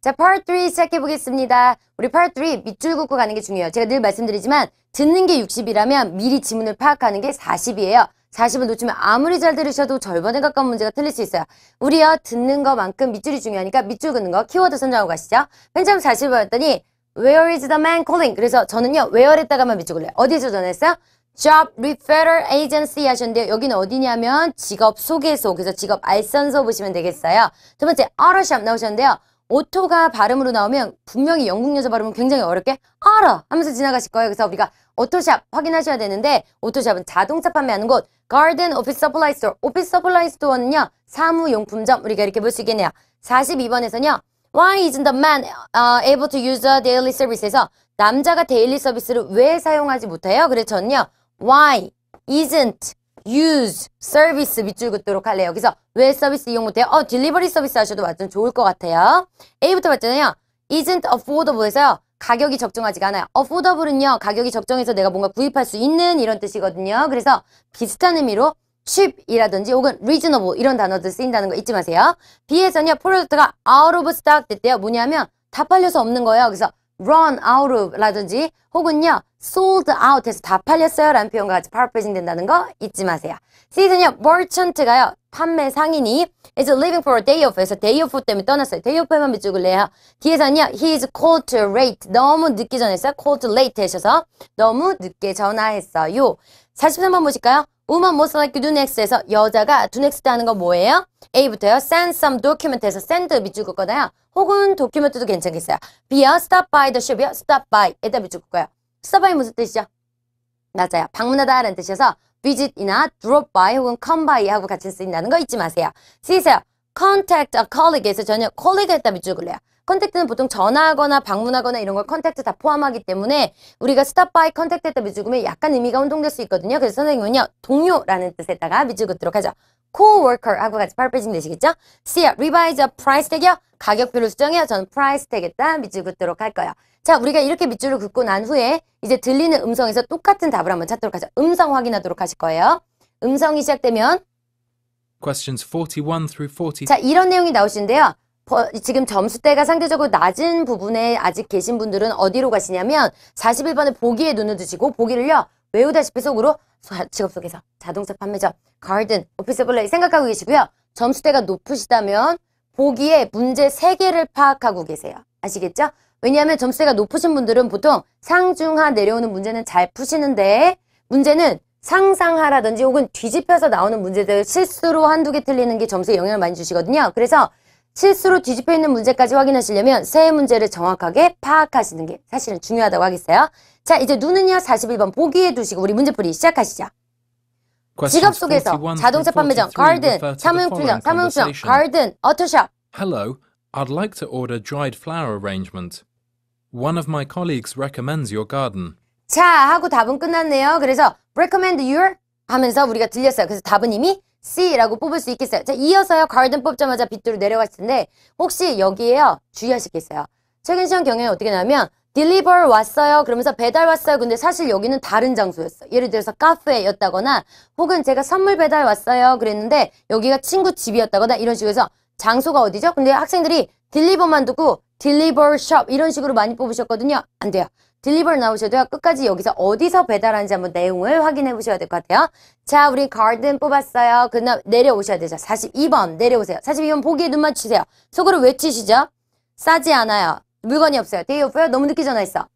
자, 파트 3 시작해 보겠습니다. 우리 파트 3 밑줄 긋고 가는 게 중요해요. 제가 늘 말씀드리지만 듣는 게 60이라면 미리 지문을 파악하는 게 40이에요. 40을 놓치면 아무리 잘 들으셔도 절반에 가까운 문제가 틀릴 수 있어요. 우리요 듣는 것만큼 밑줄이 중요하니까 밑줄 긋는 거 키워드 선정하고 가시죠. 맨 처음 40을 였더니 Where is the man calling? 그래서 저는요 where에다가만 밑줄 그려요. 어디서 전화했어요? Job Referral Agency 하셨는데요. 여기는 어디냐면 직업 소개소. 그래서 직업 알선서 보시면 되겠어요. 두 번째, autoshop 나오셨는데요. 오토가 발음으로 나오면 분명히 영국 여자 발음은 굉장히 어렵게 알아 하면서 지나가실 거예요. 그래서 우리가 오토샵 확인하셔야 되는데 오토샵은 자동차 판매하는 곳 Garden Office Supply Store, Office s u p p 는요 사무용품점 우리가 이렇게 볼 수 있겠네요. 42번에서는요. Why isn't the man uh, able to use the daily service에서 남자가 데일리 서비스를 왜 사용하지 못해요? 그랬잖요. Why isn't use service 밑줄 긋도록 할래요. 여기서왜 서비스 이용 못해요? 어, 딜리버리 서비스 하셔도 완전 좋을 것 같아요. A부터 봤잖아요. isn't affordable에서요. 가격이 적정하지가 않아요. affordable은요. 가격이 적정해서 내가 뭔가 구입할 수 있는 이런 뜻이거든요. 그래서 비슷한 의미로 cheap이라든지 혹은 reasonable 이런 단어들 쓰인다는 거 잊지 마세요. B에서는요. 프로젝트가 out of stock 됐대요. 뭐냐면 다 팔려서 없는 거예요. 그래서 run out of라든지 혹은요. sold out 해서 다 팔렸어요 라는 표현과 같이 paraphrasing 된다는 거 잊지 마세요. C는요. merchant가요. 판매 상인이 is leaving for a day off 해서 day off 때문에 떠났어요. day off에만 밑줄을 내요. 뒤에서는요. he is called to late 너무 늦게 전화했어요. called late 하셔서 너무 늦게 전화했어요. 43번 보실까요? Woman most likely to do next에서 여자가 do next 하는 건 뭐예요? A부터요. Send some document에서 send 밑줄 긋거나요. 혹은 document도 괜찮겠어요. Be요. Stop by the shop이요. Stop by. 에다 밑줄 긋고요. Stop by 무슨 뜻이죠? 맞아요. 방문하다 라는 뜻이어서 visit이나 drop by 혹은 come by 하고 같이 쓰인다는 거 잊지 마세요. 쓰세요. contact a colleague에서 저는 colleague 했다 밑줄 그래요. 컨택트는 보통 전화하거나 방문하거나 이런 걸 컨택트 다 포함하기 때문에 우리가 스탑바이 컨택트 했다 미주금에 약간 의미가 혼동될 수 있거든요. 그래서 선생님은요. 동료라는 뜻에다가 미주금 도록 하죠. 코워 w o r 하고 같이 팔페이징 되시겠죠? See, ya. revise a price tag이요. 가격표를 수정해요. 저는 price tag 에다 밑줄 긋도록 할 거예요. 자, 우리가 이렇게 밑줄을 긋고 난 후에 이제 들리는 음성에서 똑같은 답을 한번 찾도록 하죠. 음성 확인하도록 하실 거예요. 음성이 시작되면 Questions 41 through 40. 자, 이런 내용이 나오시는데요. 지금 점수대가 상대적으로 낮은 부분에 아직 계신 분들은 어디로 가시냐면 41번에 보기에 눈을 두시고 보기를요 외우다시피 속으로 직업 속에서 자동차 판매점, 가든, 오피스 블레이 생각하고 계시고요 점수대가 높으시다면 보기에 문제 3개를 파악하고 계세요 아시겠죠? 왜냐하면 점수대가 높으신 분들은 보통 상중하 내려오는 문제는 잘 푸시는데 문제는 상상하라든지 혹은 뒤집혀서 나오는 문제들 실수로 한두 개 틀리는 게 점수에 영향을 많이 주시거든요 그래서 실수로 뒤집혀 있는 문제까지 확인하시려면 세 문제를 정확하게 파악하시는 게 사실은 중요하다고 하겠어요. 자, 이제 눈은요. 41번 보기에 두시고 우리 문제풀이 시작하시죠. 직업 속에서 자동차 판매점, 가든, 사무용 풀점, 사무용 풀점, 가든, 어토샵. Hello, I'd like to order dried flower arrangement. One of my colleagues recommends your garden. 자, 하고 답은 끝났네요. 그래서 recommend your 하면서 우리가 들렸어요. 그래서 답은 이미 C라고 뽑을 수 있겠어요. 자, 이어서요. 가든 뽑자마자 빗줄로 내려갈 텐데 혹시 여기에요. 주의하실 게 있어요. 최근 시험 경영이 어떻게 나면 deliver 왔어요. 그러면서 배달 왔어요. 근데 사실 여기는 다른 장소였어. 예를 들어서 카페였다거나 혹은 제가 선물 배달 왔어요. 그랬는데 여기가 친구 집이었다거나 이런 식으로 해서 장소가 어디죠? 근데 학생들이 딜리버만 두고 딜리버 숍 이런 식으로 많이 뽑으셨거든요. 안 돼요. 딜리버 나오셔도 끝까지 여기서 어디서 배달하는지 한번 내용을 확인해 보셔야 될 것 같아요. 자, 우리 가든 뽑았어요. 그다음 내려오셔야 되죠. 42번 내려오세요. 42번 보기에 눈 맞추세요. 속으로 외치시죠. 싸지 않아요. 물건이 없어요. 데이 오프요. 너무 늦게 전화했어.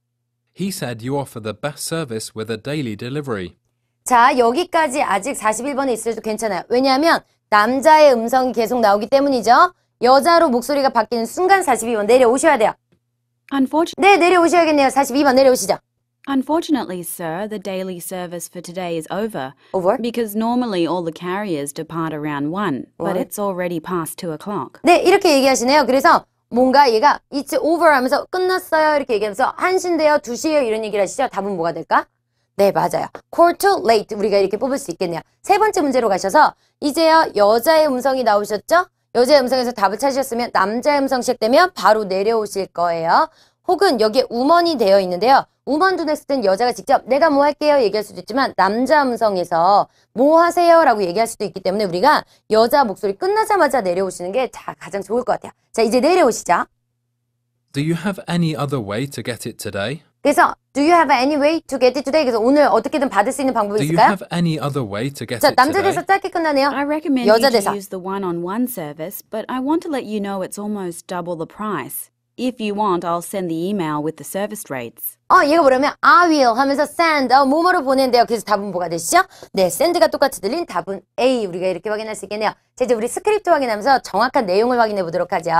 He said you offer the best service with a daily delivery. 자, 여기까지 아직 41번에 있어도 괜찮아요. 왜냐하면 남자의 음성이 계속 나오기 때문이죠. 여자로 목소리가 바뀌는 순간 42번 내려오셔야 돼요. Unfortunately. 네, 내려오셔야겠네요. 42번 내려오시죠. Unfortunately, sir, the daily service for today is over. Over? Because normally all the carriers depart around 1, but What? it's already past 2 o'clock. 네, 이렇게 얘기하시네요. 그래서 뭔가 얘가 it's over 하면서 끝났어요. 이렇게 얘기하면서 1시인데요, 2시예요. 이런 얘기를 하시죠. 답은 뭐가 될까? 네, 맞아요. quarter late 우리가 이렇게 뽑을 수 있겠네요. 세 번째 문제로 가셔서 이제요, 여자의 음성이 나오셨죠? 여자 음성에서 답을 찾으셨으면 남자 음성 시작되면 바로 내려오실 거예요. 혹은 여기에 우먼이 되어 있는데요. 우먼도 냈을 땐 여자가 직접 내가 뭐 할게요 얘기할 수도 있지만 남자 음성에서 뭐 하세요 라고 얘기할 수도 있기 때문에 우리가 여자 목소리 끝나자마자 내려오시는 게 가장 좋을 것 같아요. 자 이제 내려오시죠. Do you have any other way to get it today? 그래서 do you have any way to get it today? 그래서 오늘 어떻게든 받을 수 있는 방법이 Do you 있을까요? have any other way to get 자, it 남자 today? 대사 짧게 끝나네요. I recommend 여자 you to 대사. use the one-on-one service, but I want to let you know it's almost double the price. If you want, I'll send the email with the service rates. 어, 얘가 뭐냐면 I will 하면서 send 어, 뭐뭐로 보낸대요. 그래서 답은 뭐가 되시죠? 네, send가 똑같이 들린 답은 A 우리가 이렇게 확인할 수 있겠네요. 자, 이제 우리 스크립트 확인하면서 정확한 내용을 확인해 보도록 하죠.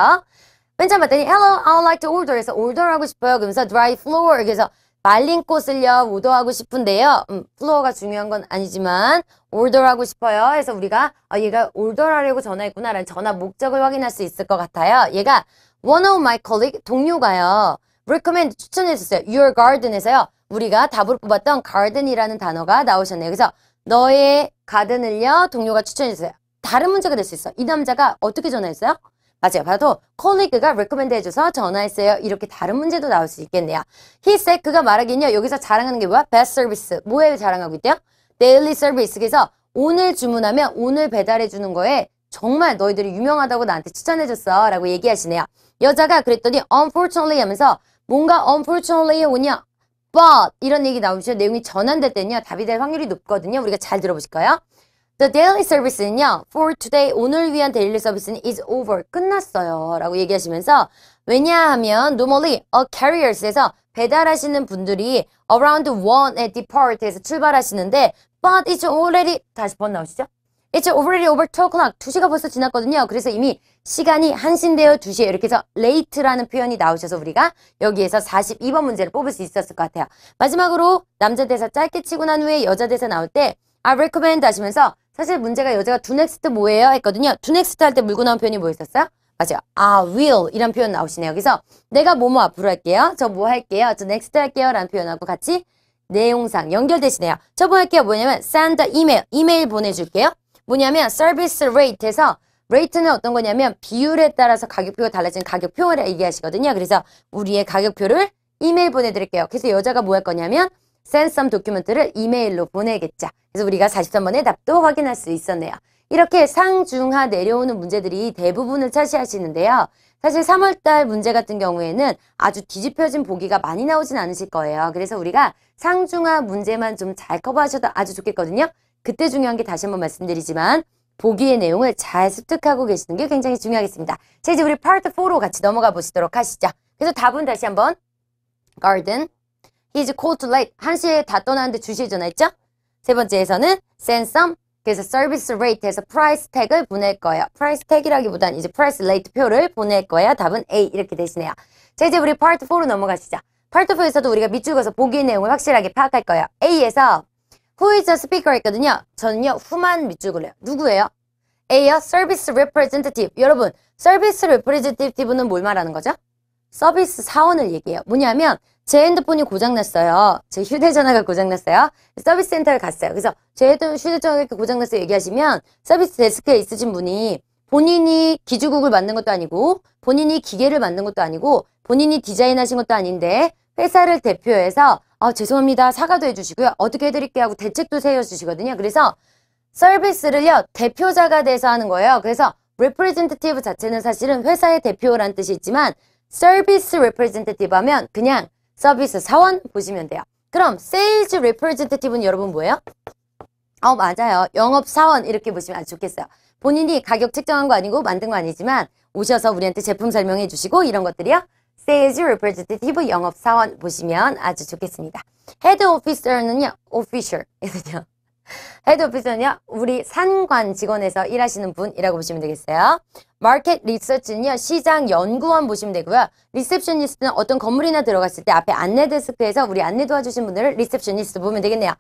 맨처음 봤더니 Hello, I would like to order. 그래서 order 하고 싶어요. 그러면서 dry floor. 그래서 말린 꽃을요. 우도하고 싶은데요. 음, floor가 중요한 건 아니지만 order 하고 싶어요. 그래서 우리가 아, 얘가 order 하려고 전화했구나 라는 전화 목적을 확인할 수 있을 것 같아요. 얘가 one of my colleague, 동료가요. recommend 추천해줬어요. your garden에서요. 우리가 답으로 뽑았던 garden이라는 단어가 나오셨네요. 그래서 너의 가든을요 동료가 추천해주세요. 다른 문제가 될 수 있어. 이 남자가 어떻게 전화했어요? 맞아요. 봐도 colleague가 recommend 해줘서 전화했어요. 이렇게 다른 문제도 나올 수 있겠네요. He said 그가 말하기는요. 여기서 자랑하는 게 뭐야? best service. 뭐에 자랑하고 있대요? daily service. 그래서 오늘 주문하면 오늘 배달해주는 거에 정말 너희들이 유명하다고 나한테 추천해줬어 라고 얘기하시네요. 여자가 그랬더니 unfortunately 하면서 뭔가 unfortunately 오냐 but 이런 얘기 나오죠. 내용이 전환될 때는요. 답이 될 확률이 높거든요. 우리가 잘 들어보실까요? The daily service는요. For today, 오늘 위한 데일리 서비스는 is over, 끝났어요. 라고 얘기하시면서 왜냐하면 normally a carriers에서 배달하시는 분들이 around one 1에 depart에서 출발하시는데 but it's already 다시 번 나오시죠? It's already over 2 o'clock. 2시가 벌써 지났거든요. 그래서 이미 시간이 1시인데요. 2시에 이렇게 해서 late라는 표현이 나오셔서 우리가 여기에서 42번 문제를 뽑을 수 있었을 것 같아요. 마지막으로 남자 대사 짧게 치고 난 후에 여자 대사 나올 때 I recommend 하시면서 사실 문제가 여자가 do next 뭐예요? 했거든요. do next 할때 물고 나온 표현이 뭐였었어요? 맞아요. I will 이런 표현 나오시네요. 그래서 내가 뭐뭐 앞으로 할게요. 저 뭐 할게요. 저 next 할게요. 라는 표현하고 같이 내용상 연결되시네요. 저뭐 할게요. 뭐냐면 send email. 이메일 보내줄게요. 뭐냐면 service rate에서 rate는 어떤 거냐면 비율에 따라서 가격표가 달라지는 가격표를 얘기하시거든요. 그래서 우리의 가격표를 이메일 보내드릴게요. 그래서 여자가 뭐 할 거냐면 센썸 도큐먼트를 이메일로 보내겠죠. 그래서 우리가 43번의 답도 확인할 수 있었네요. 이렇게 상중하 내려오는 문제들이 대부분을 차지하시는데요. 사실 3월달 문제 같은 경우에는 아주 뒤집혀진 보기가 많이 나오진 않으실 거예요. 그래서 우리가 상중하 문제만 좀 잘 커버하셔도 아주 좋겠거든요. 그때 중요한 게 다시 한번 말씀드리지만 보기의 내용을 잘 습득하고 계시는 게 굉장히 중요하겠습니다. 자, 이제 우리 파트 4로 같이 넘어가 보시도록 하시죠. 그래서 답은 다시 한번 garden, His coat rate 1시에 다 떠나는데 주시에 전화했죠? 세 번째에서는 send some 그래서 service r a t e 에서 price t a g 을 보낼 거예요. price t a g 이라기보단 이제 price rate 표를 보낼 거예요. 답은 A 이렇게 되시네요. 자 이제 우리 part 4로 넘어가시죠. part 4에서도 우리가 밑줄 그어서 보기 내용을 확실하게 파악할 거예요. A에서 Who is the speaker 했거든요. 저는요. 후만 밑줄 그려요. 누구예요? A요. Service Representative. 여러분, Service Representative는 뭘 말하는 거죠? 서비스 사원을 얘기해요. 뭐냐면 제 핸드폰이 고장났어요. 제 휴대전화가 고장났어요. 서비스 센터를 갔어요. 그래서 제 휴대전화가 고장났어요 얘기하시면 서비스 데스크에 있으신 분이 본인이 기주국을 만든 것도 아니고 본인이 기계를 만든 것도 아니고 본인이 디자인하신 것도 아닌데 회사를 대표해서 아 죄송합니다 사과도 해주시고요 어떻게 해드릴게요 하고 대책도 세워주시거든요 그래서 서비스를요 대표자가 돼서 하는 거예요 그래서 representative 자체는 사실은 회사의 대표란 뜻이 있지만 서비스 representative 하면 그냥 서비스 사원 보시면 돼요. 그럼 세일즈 레프레젠테티브는 여러분 뭐예요? 어 맞아요. 영업사원 이렇게 보시면 아주 좋겠어요. 본인이 가격 책정한 거 아니고 만든 거 아니지만 오셔서 우리한테 제품 설명해 주시고 이런 것들이요. 세일즈 레프레젠테티브 영업사원 보시면 아주 좋겠습니다. 헤드 오피서는요. 오피셜. 헤드 오피스는요, 우리 산관 직원에서 일하시는 분이라고 보시면 되겠어요. 마켓 리서치는요, 시장 연구원 보시면 되고요. 리셉션니스트는 어떤 건물이나 들어갔을 때 앞에 안내 데스크에서 우리 안내 도와주신 분들을 리셉션니스트 보면 되겠네요.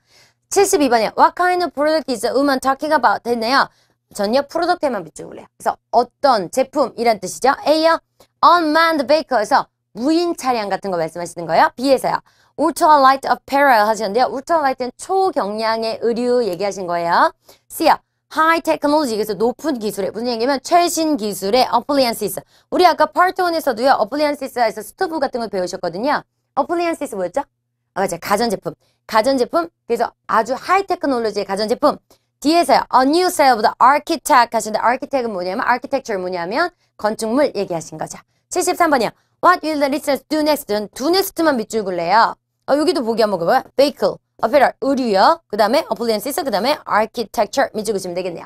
7 2번에요 What kind of product is a woman talking about? 했네요. 전혀 프로덕트에만 비추을래요 그래서 어떤 제품이란 뜻이죠. A요. Unmanned b a k e 에서 무인 차량 같은 거 말씀하시는 거예요. B에서요. ultralight apparel 하셨는데요. ultralight는 초경량의 의류 얘기하신 거예요. C요. high technology 그래서 높은 기술에 무슨 얘기냐면 최신 기술의 appliances 우리 아까 part 1에서도요 appliances에서 스토브 같은 걸 배우셨거든요 appliances 뭐였죠? 아 맞아 가전제품 가전제품 그래서 아주 하이 테크놀로지의 가전제품 뒤에서요 a new sale of the architect 하시는데 architect은 뭐냐면 architecture 뭐냐면 건축물 얘기하신 거죠 73번이요 what will the listeners do next do next만 밑줄 그래요 어, 여기도 보기 한번 가봐요. vehicle, apparel, 의류요. 그 다음에 appliances, 그 다음에 architecture 미줄그시면 되겠네요.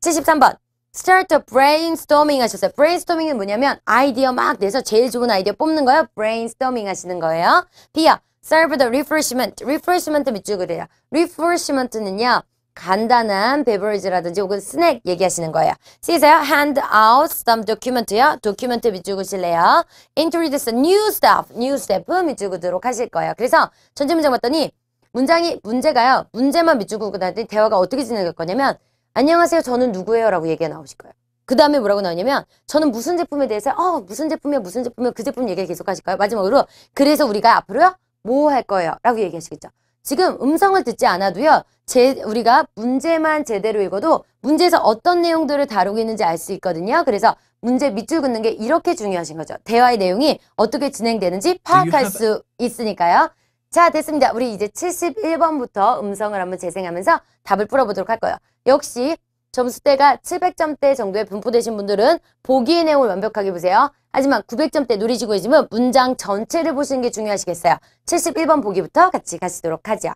73번. start a brainstorming 하셨어요. brainstorming은 뭐냐면 아이디어 막 내서 제일 좋은 아이디어 뽑는 거예요. brainstorming 하시는 거예요. B야. serve the refreshment. refreshment 밑줄 그래요. refreshment는요. 간단한 beverage라든지 혹은 스낵 얘기하시는 거예요. 시세요. Hand out some document요. document 밑줄그실래요. Introduce new staff. new s t a f 밑줄그도록 하실 거예요. 그래서 전체 문장 봤더니 문장이 문제가요. 문제만 밑줄그고 나더니 대화가 어떻게 진행될 거냐면 안녕하세요. 저는 누구예요? 라고 얘기가 나오실 거예요. 그 다음에 뭐라고 나오냐면 저는 무슨 제품에 대해서 어 무슨 제품이야 무슨 제품이야 그 제품 얘기 계속 하실까요? 마지막으로 그래서 우리가 앞으로요 뭐 할 거예요 라고 얘기하시겠죠. 지금 음성을 듣지 않아도요. 제, 우리가 문제만 제대로 읽어도 문제에서 어떤 내용들을 다루고 있는지 알 수 있거든요. 그래서 문제 밑줄 긋는 게 이렇게 중요하신 거죠. 대화의 내용이 어떻게 진행되는지 파악할 수 있으니까요. 자, 됐습니다. 우리 이제 71번부터 음성을 한번 재생하면서 답을 풀어보도록 할 거예요. 역시 점수대가 700점대 정도에 분포되신 분들은 보기의 내용을 완벽하게 보세요. 하지만 900점대 누리지구이즘은 문장 전체를 보시는 게 중요하시겠어요. 71번 보기부터 같이 가시도록 하죠.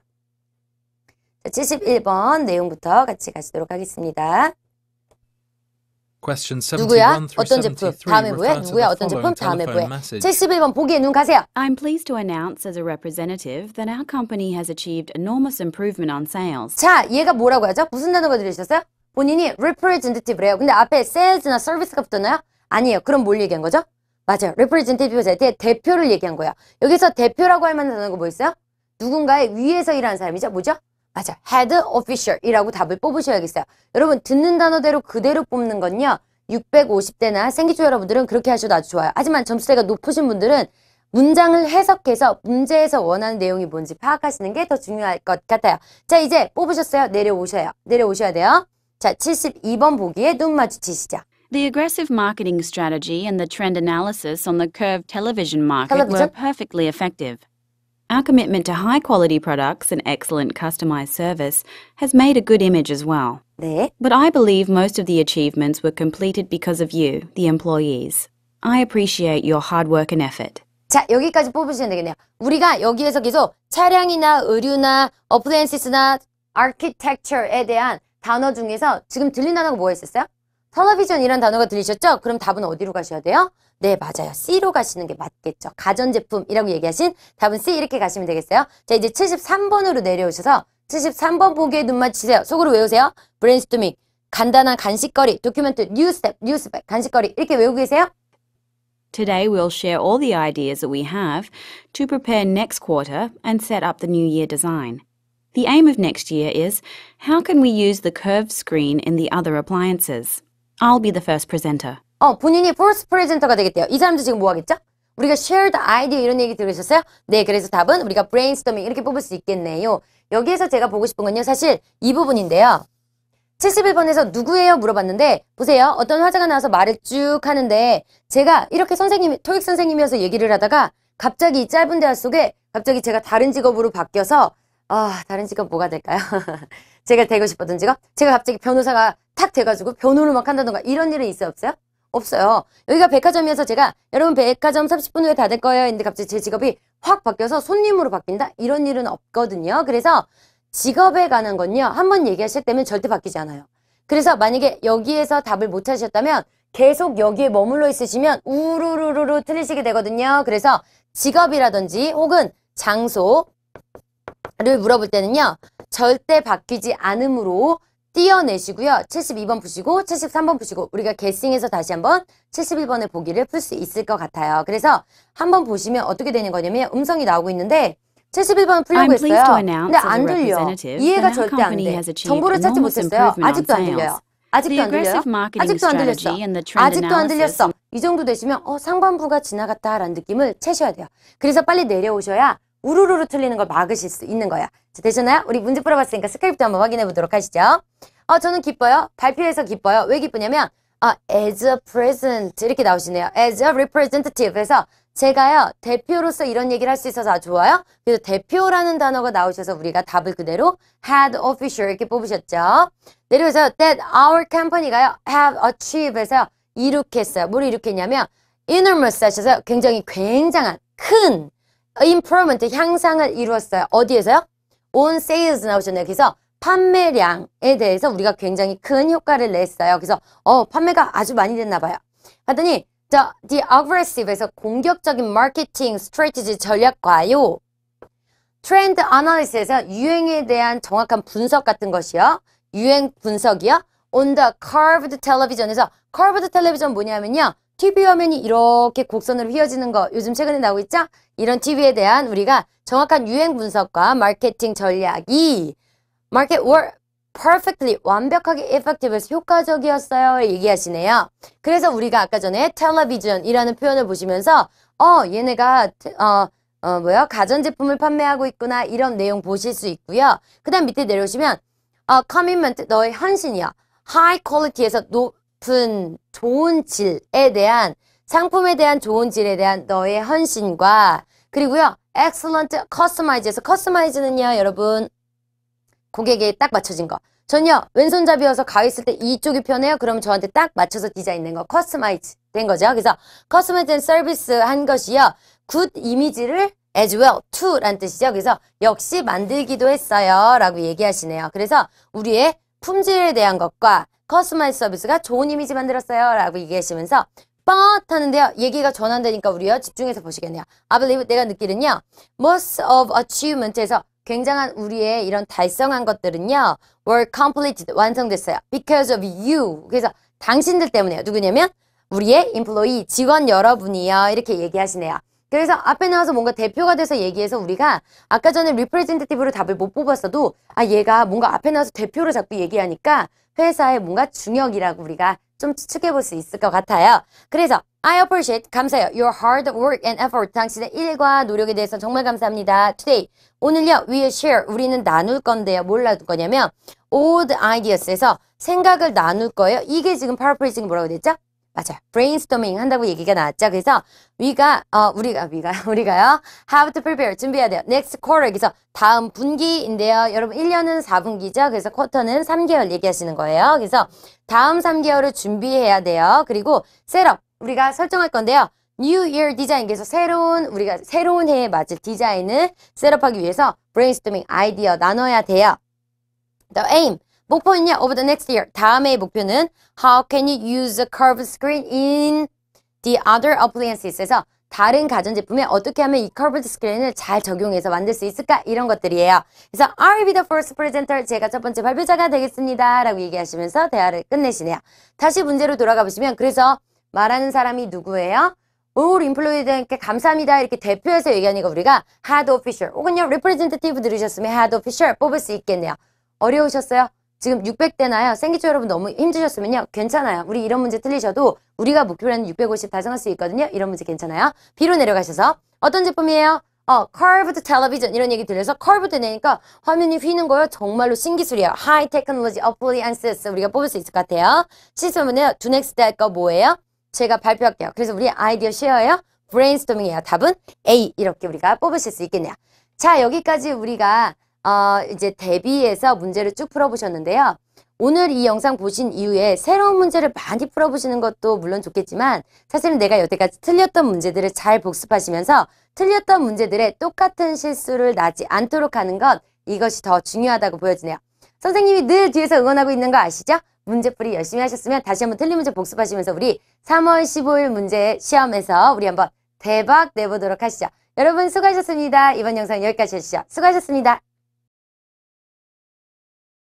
71번 내용부터 같이 가시도록 하겠습니다. 누구야? 어떤 제품? 다음에 뭐야? 누구야? 어떤 제품? 다음에 뭐야? 71번 보기에 눈 가세요. I'm pleased to announce as a representative that our company has achieved enormous improvement on sales. 자, 얘가 뭐라고 하죠? 무슨 단어가 들으셨어요? 본인이 representative를 요 근데 앞에 sales나 service가 붙었나요? 아니에요. 그럼 뭘 얘기한 거죠? 맞아요. r e p r e s e n t a t i v e 대, 표를 얘기한 거야. 여기서 대표라고 할 만한 단어가 뭐 있어요? 누군가의 위에서 일하는 사람이죠. 뭐죠? 맞아. head officer이라고 답을 뽑으셔야겠어요. 여러분 듣는 단어대로 그대로 뽑는 건요. 650대나 생기초 여러분들은 그렇게 하셔도 아주 좋아요. 하지만 점수대가 높으신 분들은 문장을 해석해서 문제에서 원하는 내용이 뭔지 파악하시는 게 더 중요할 것 같아요. 자, 이제 뽑으셨어요? 내려오셔요. 내려오셔야 돼요. 자, 72번 보기에 눈 마주치시죠. The aggressive marketing strategy and the trend analysis on the curved television market were perfectly effective. Our commitment to high quality products and excellent customized service has made a good image as well. 네. But I believe most of the achievements were completed because of you, the employees. I appreciate your hard work and effort. 자, 여기까지 뽑으시면 되겠네요. 우리가 여기에서 계속 차량이나 의류나 어플랜시스나 아키텍처에 대한 단어 중에서 지금 들린 단어가 뭐가 있었어요? 텔레비전이란 단어가 들리셨죠? 그럼 답은 어디로 가셔야 돼요? 네, 맞아요. C로 가시는 게 맞겠죠. 가전제품이라고 얘기하신 답은 C 이렇게 가시면 되겠어요. 자, 이제 73번으로 내려오셔서 73번 보기에 눈 맞추세요. 속으로 외우세요. 브레인스토밍, 간단한 간식거리, 도큐멘트, 뉴스텝, 뉴스백, 간식거리 이렇게 외우고 계세요? Today we'll share all the ideas that we have to prepare next quarter and set up the new year design. The aim of next year is how can we use the curved screen in the other appliances? I'll be the first presenter. 어, 본인이 first presenter가 되겠대요. 이 사람도 지금 뭐 하겠죠? 우리가 shared idea 이런 얘기 들으셨어요? 네, 그래서 답은 우리가 brainstorming 이렇게 뽑을 수 있겠네요. 여기에서 제가 보고 싶은 건요. 사실 이 부분인데요. 71번에서 누구예요? 물어봤는데 보세요. 어떤 화자가 나와서 말을 쭉 하는데 제가 이렇게 선생님, 토익 선생님이어서 얘기를 하다가 갑자기 이 짧은 대화 속에 갑자기 제가 다른 직업으로 바뀌어서 아 다른 직업 뭐가 될까요? 제가 되고 싶었던 직업? 제가 갑자기 변호사가 탁 돼가지고 변호를 막 한다던가 이런 일은 있어요? 없어요? 없어요. 여기가 백화점이어서 제가 여러분 백화점 30분 후에 닫을 거예요 근데 갑자기 제 직업이 확 바뀌어서 손님으로 바뀐다? 이런 일은 없거든요. 그래서 직업에 관한 건요. 한 번 얘기하실 때면 절대 바뀌지 않아요. 그래서 만약에 여기에서 답을 못 하셨다면 계속 여기에 머물러 있으시면 우르르르르 틀리시게 되거든요. 그래서 직업이라든지 혹은 장소, 를 물어볼 때는요. 절대 바뀌지 않음으로 띄어내시고요. 72번 푸시고 73번 푸시고 우리가 게싱해서 다시 한번 71번의 보기를 풀 수 있을 것 같아요. 그래서 한번 보시면 어떻게 되는 거냐면 음성이 나오고 있는데 71번 풀려고 했어요. 근데 안 들려. 이해가 절대 안 돼. 정보를 찾지 못했어요. 아직도 안 들려요. 아직도 안 들려요. 아직도 안 들렸어. 아직도 안 들렸어. 이 정도 되시면 어 상반부가 지나갔다라는 느낌을 채셔야 돼요. 그래서 빨리 내려오셔야 우르르르 틀리는 걸 막으실 수 있는 거야. 되셨나요? 우리 문제 풀어봤으니까 스크립트 한번 확인해 보도록 하시죠. 어, 저는 기뻐요. 발표해서 기뻐요. 왜 기쁘냐면 아, as a present 이렇게 나오시네요. as a representative 해서 제가요 대표로서 이런 얘기를 할 수 있어서 아주 좋아요. 그래서 대표라는 단어가 나오셔서 우리가 답을 그대로 had e official 이렇게 뽑으셨죠. 내려서 오 that our company가요 have achieved에서 이렇게했어요뭘이렇게했냐면 enormous 하셔서 굉장히 굉장한 큰 improvement 향상을 이루었어요. 어디에서요? on sales 나오셨네요. 그래서 판매량에 대해서 우리가 굉장히 큰 효과를 냈어요. 그래서 어 판매가 아주 많이 됐나 봐요. 하더니 the, the aggressive에서 공격적인 마케팅 스트레티지 전략과요. 트렌드 아나리스에서 유행에 대한 정확한 분석 같은 것이요. 유행 분석이요. on the curved television에서 curved television 뭐냐면요. TV 화면이 이렇게 곡선으로 휘어지는 거 요즘 최근에 나오고 있죠? 이런 TV에 대한 우리가 정확한 유행 분석과 마케팅 전략이 market w o r e perfectly 완벽하게 e f f e c t i v e 에 효과적이었어요 얘기하시네요. 그래서 우리가 아까 전에 television이라는 표현을 보시면서 어 얘네가 어, 어 뭐야 가전제품을 판매하고 있구나 이런 내용 보실 수 있고요. 그 다음 밑에 내려오시면 어, commitment 너의 헌신이야. high quality에서 노, 높은 좋은 질에 대한 상품에 대한 좋은 질에 대한 너의 헌신과 그리고요. excellent customize에서 customize는요. 여러분 고객에 딱 맞춰진 거. 전요. 왼손잡이여서 가위 쓸때 이쪽이 편해요. 그러면 저한테 딱 맞춰서 디자인된 거 커스마이즈 된 거죠. 그래서 커스마이즈된 서비스 한 것이요. 굿 이미지를 as well to 란 뜻이죠. 그래서 역시 만들기도 했어요. 라고 얘기하시네요. 그래서 우리의 품질에 대한 것과 커스터마이 서비스가 좋은 이미지 만들었어요. 라고 얘기하시면서 뻔 하는데요. 얘기가 전환되니까 우리요. 집중해서 보시겠네요. I believe 내가 느끼는요. Most of achievement에서 굉장한 우리의 이런 달성한 것들은요. were completed, 완성됐어요. because of you. 그래서 당신들 때문에요. 누구냐면 우리의 employee, 직원 여러분이요. 이렇게 얘기하시네요. 그래서 앞에 나와서 뭔가 대표가 돼서 얘기해서 우리가 아까 전에 리프레젠테티브로 답을 못 뽑았어도 아 얘가 뭔가 앞에 나와서 대표로 자꾸 얘기하니까 회사의 뭔가 중역이라고 우리가 좀 추측해 볼 수 있을 것 같아요. 그래서 I appreciate 감사해요. Your hard work and effort 당신의 일과 노력에 대해서 정말 감사합니다. Today 오늘요 we share 우리는 나눌 건데요. 뭘 나눌 거냐면 old ideas에서 생각을 나눌 거예요. 이게 지금 paraphrasing 뭐라고 됐죠? 맞아요. brainstorming 한다고 얘기가 나왔죠. 그래서 위가 어 우리가 위가 우리가요. have to prepare 준비해야 돼요. next quarter 그래서 다음 분기인데요. 여러분 1년은 4분기죠. 그래서 쿼터는 3개월 얘기하시는 거예요. 그래서 다음 3개월을 준비해야 돼요. 그리고 셋업 우리가 설정할 건데요. New Year 디자인 그래서 새로운 우리가 새로운 해에 맞을 디자인을 셋업하기 위해서 brainstorming 아이디어 나눠야 돼요. The aim 목표는냐 over the next year. 다음 의 목표는 how can you use a curved screen in the other appliances에서 다른 가전제품에 어떻게 하면 이 커브드 스크린을 잘 적용해서 만들 수 있을까? 이런 것들이에요. 그래서 I'll be the first presenter. 제가 첫 번째 발표자가 되겠습니다. 라고 얘기하시면서 대화를 끝내시네요. 다시 문제로 돌아가 보시면 그래서 말하는 사람이 누구예요? all employees들께 감사합니다 이렇게 대표해서 얘기하니까 우리가 had official 혹은요 representative 들으셨으면 had official 뽑을 수 있겠네요. 어려우셨어요? 지금 600대나요. 생기초 여러분 너무 힘드셨으면요. 괜찮아요. 우리 이런 문제 틀리셔도 우리가 목표로 하는 650 달성할 수 있거든요. 이런 문제 괜찮아요. B로 내려가셔서 어떤 제품이에요? 어, curved television 이런 얘기 들려서 curved 되니까 화면이 휘는 거요. 정말로 신기술이에요. High technology appliances 우리가 뽑을 수 있을 것 같아요. 시스템은요. 두 넥스트 할거 뭐예요? 제가 발표할게요. 그래서 우리 아이디어 쉐어예요. 브레인스토밍이에요. 답은 A 이렇게 우리가 뽑으실 수 있겠네요. 자 여기까지 우리가 어, 이제 대비해서 문제를 쭉 풀어보셨는데요. 오늘 이 영상 보신 이후에 새로운 문제를 많이 풀어보시는 것도 물론 좋겠지만 사실은 내가 여태까지 틀렸던 문제들을 잘 복습하시면서 틀렸던 문제들의 똑같은 실수를 나지 않도록 하는 것 이것이 더 중요하다고 보여지네요. 선생님이 늘 뒤에서 응원하고 있는 거 아시죠? 문제풀이 열심히 하셨으면 다시 한번 틀린 문제 복습하시면서 우리 3월 15일 문제 시험에서 우리 한번 대박 내보도록 하시죠. 여러분 수고하셨습니다. 이번 영상 여기까지 하주시죠 수고하셨습니다.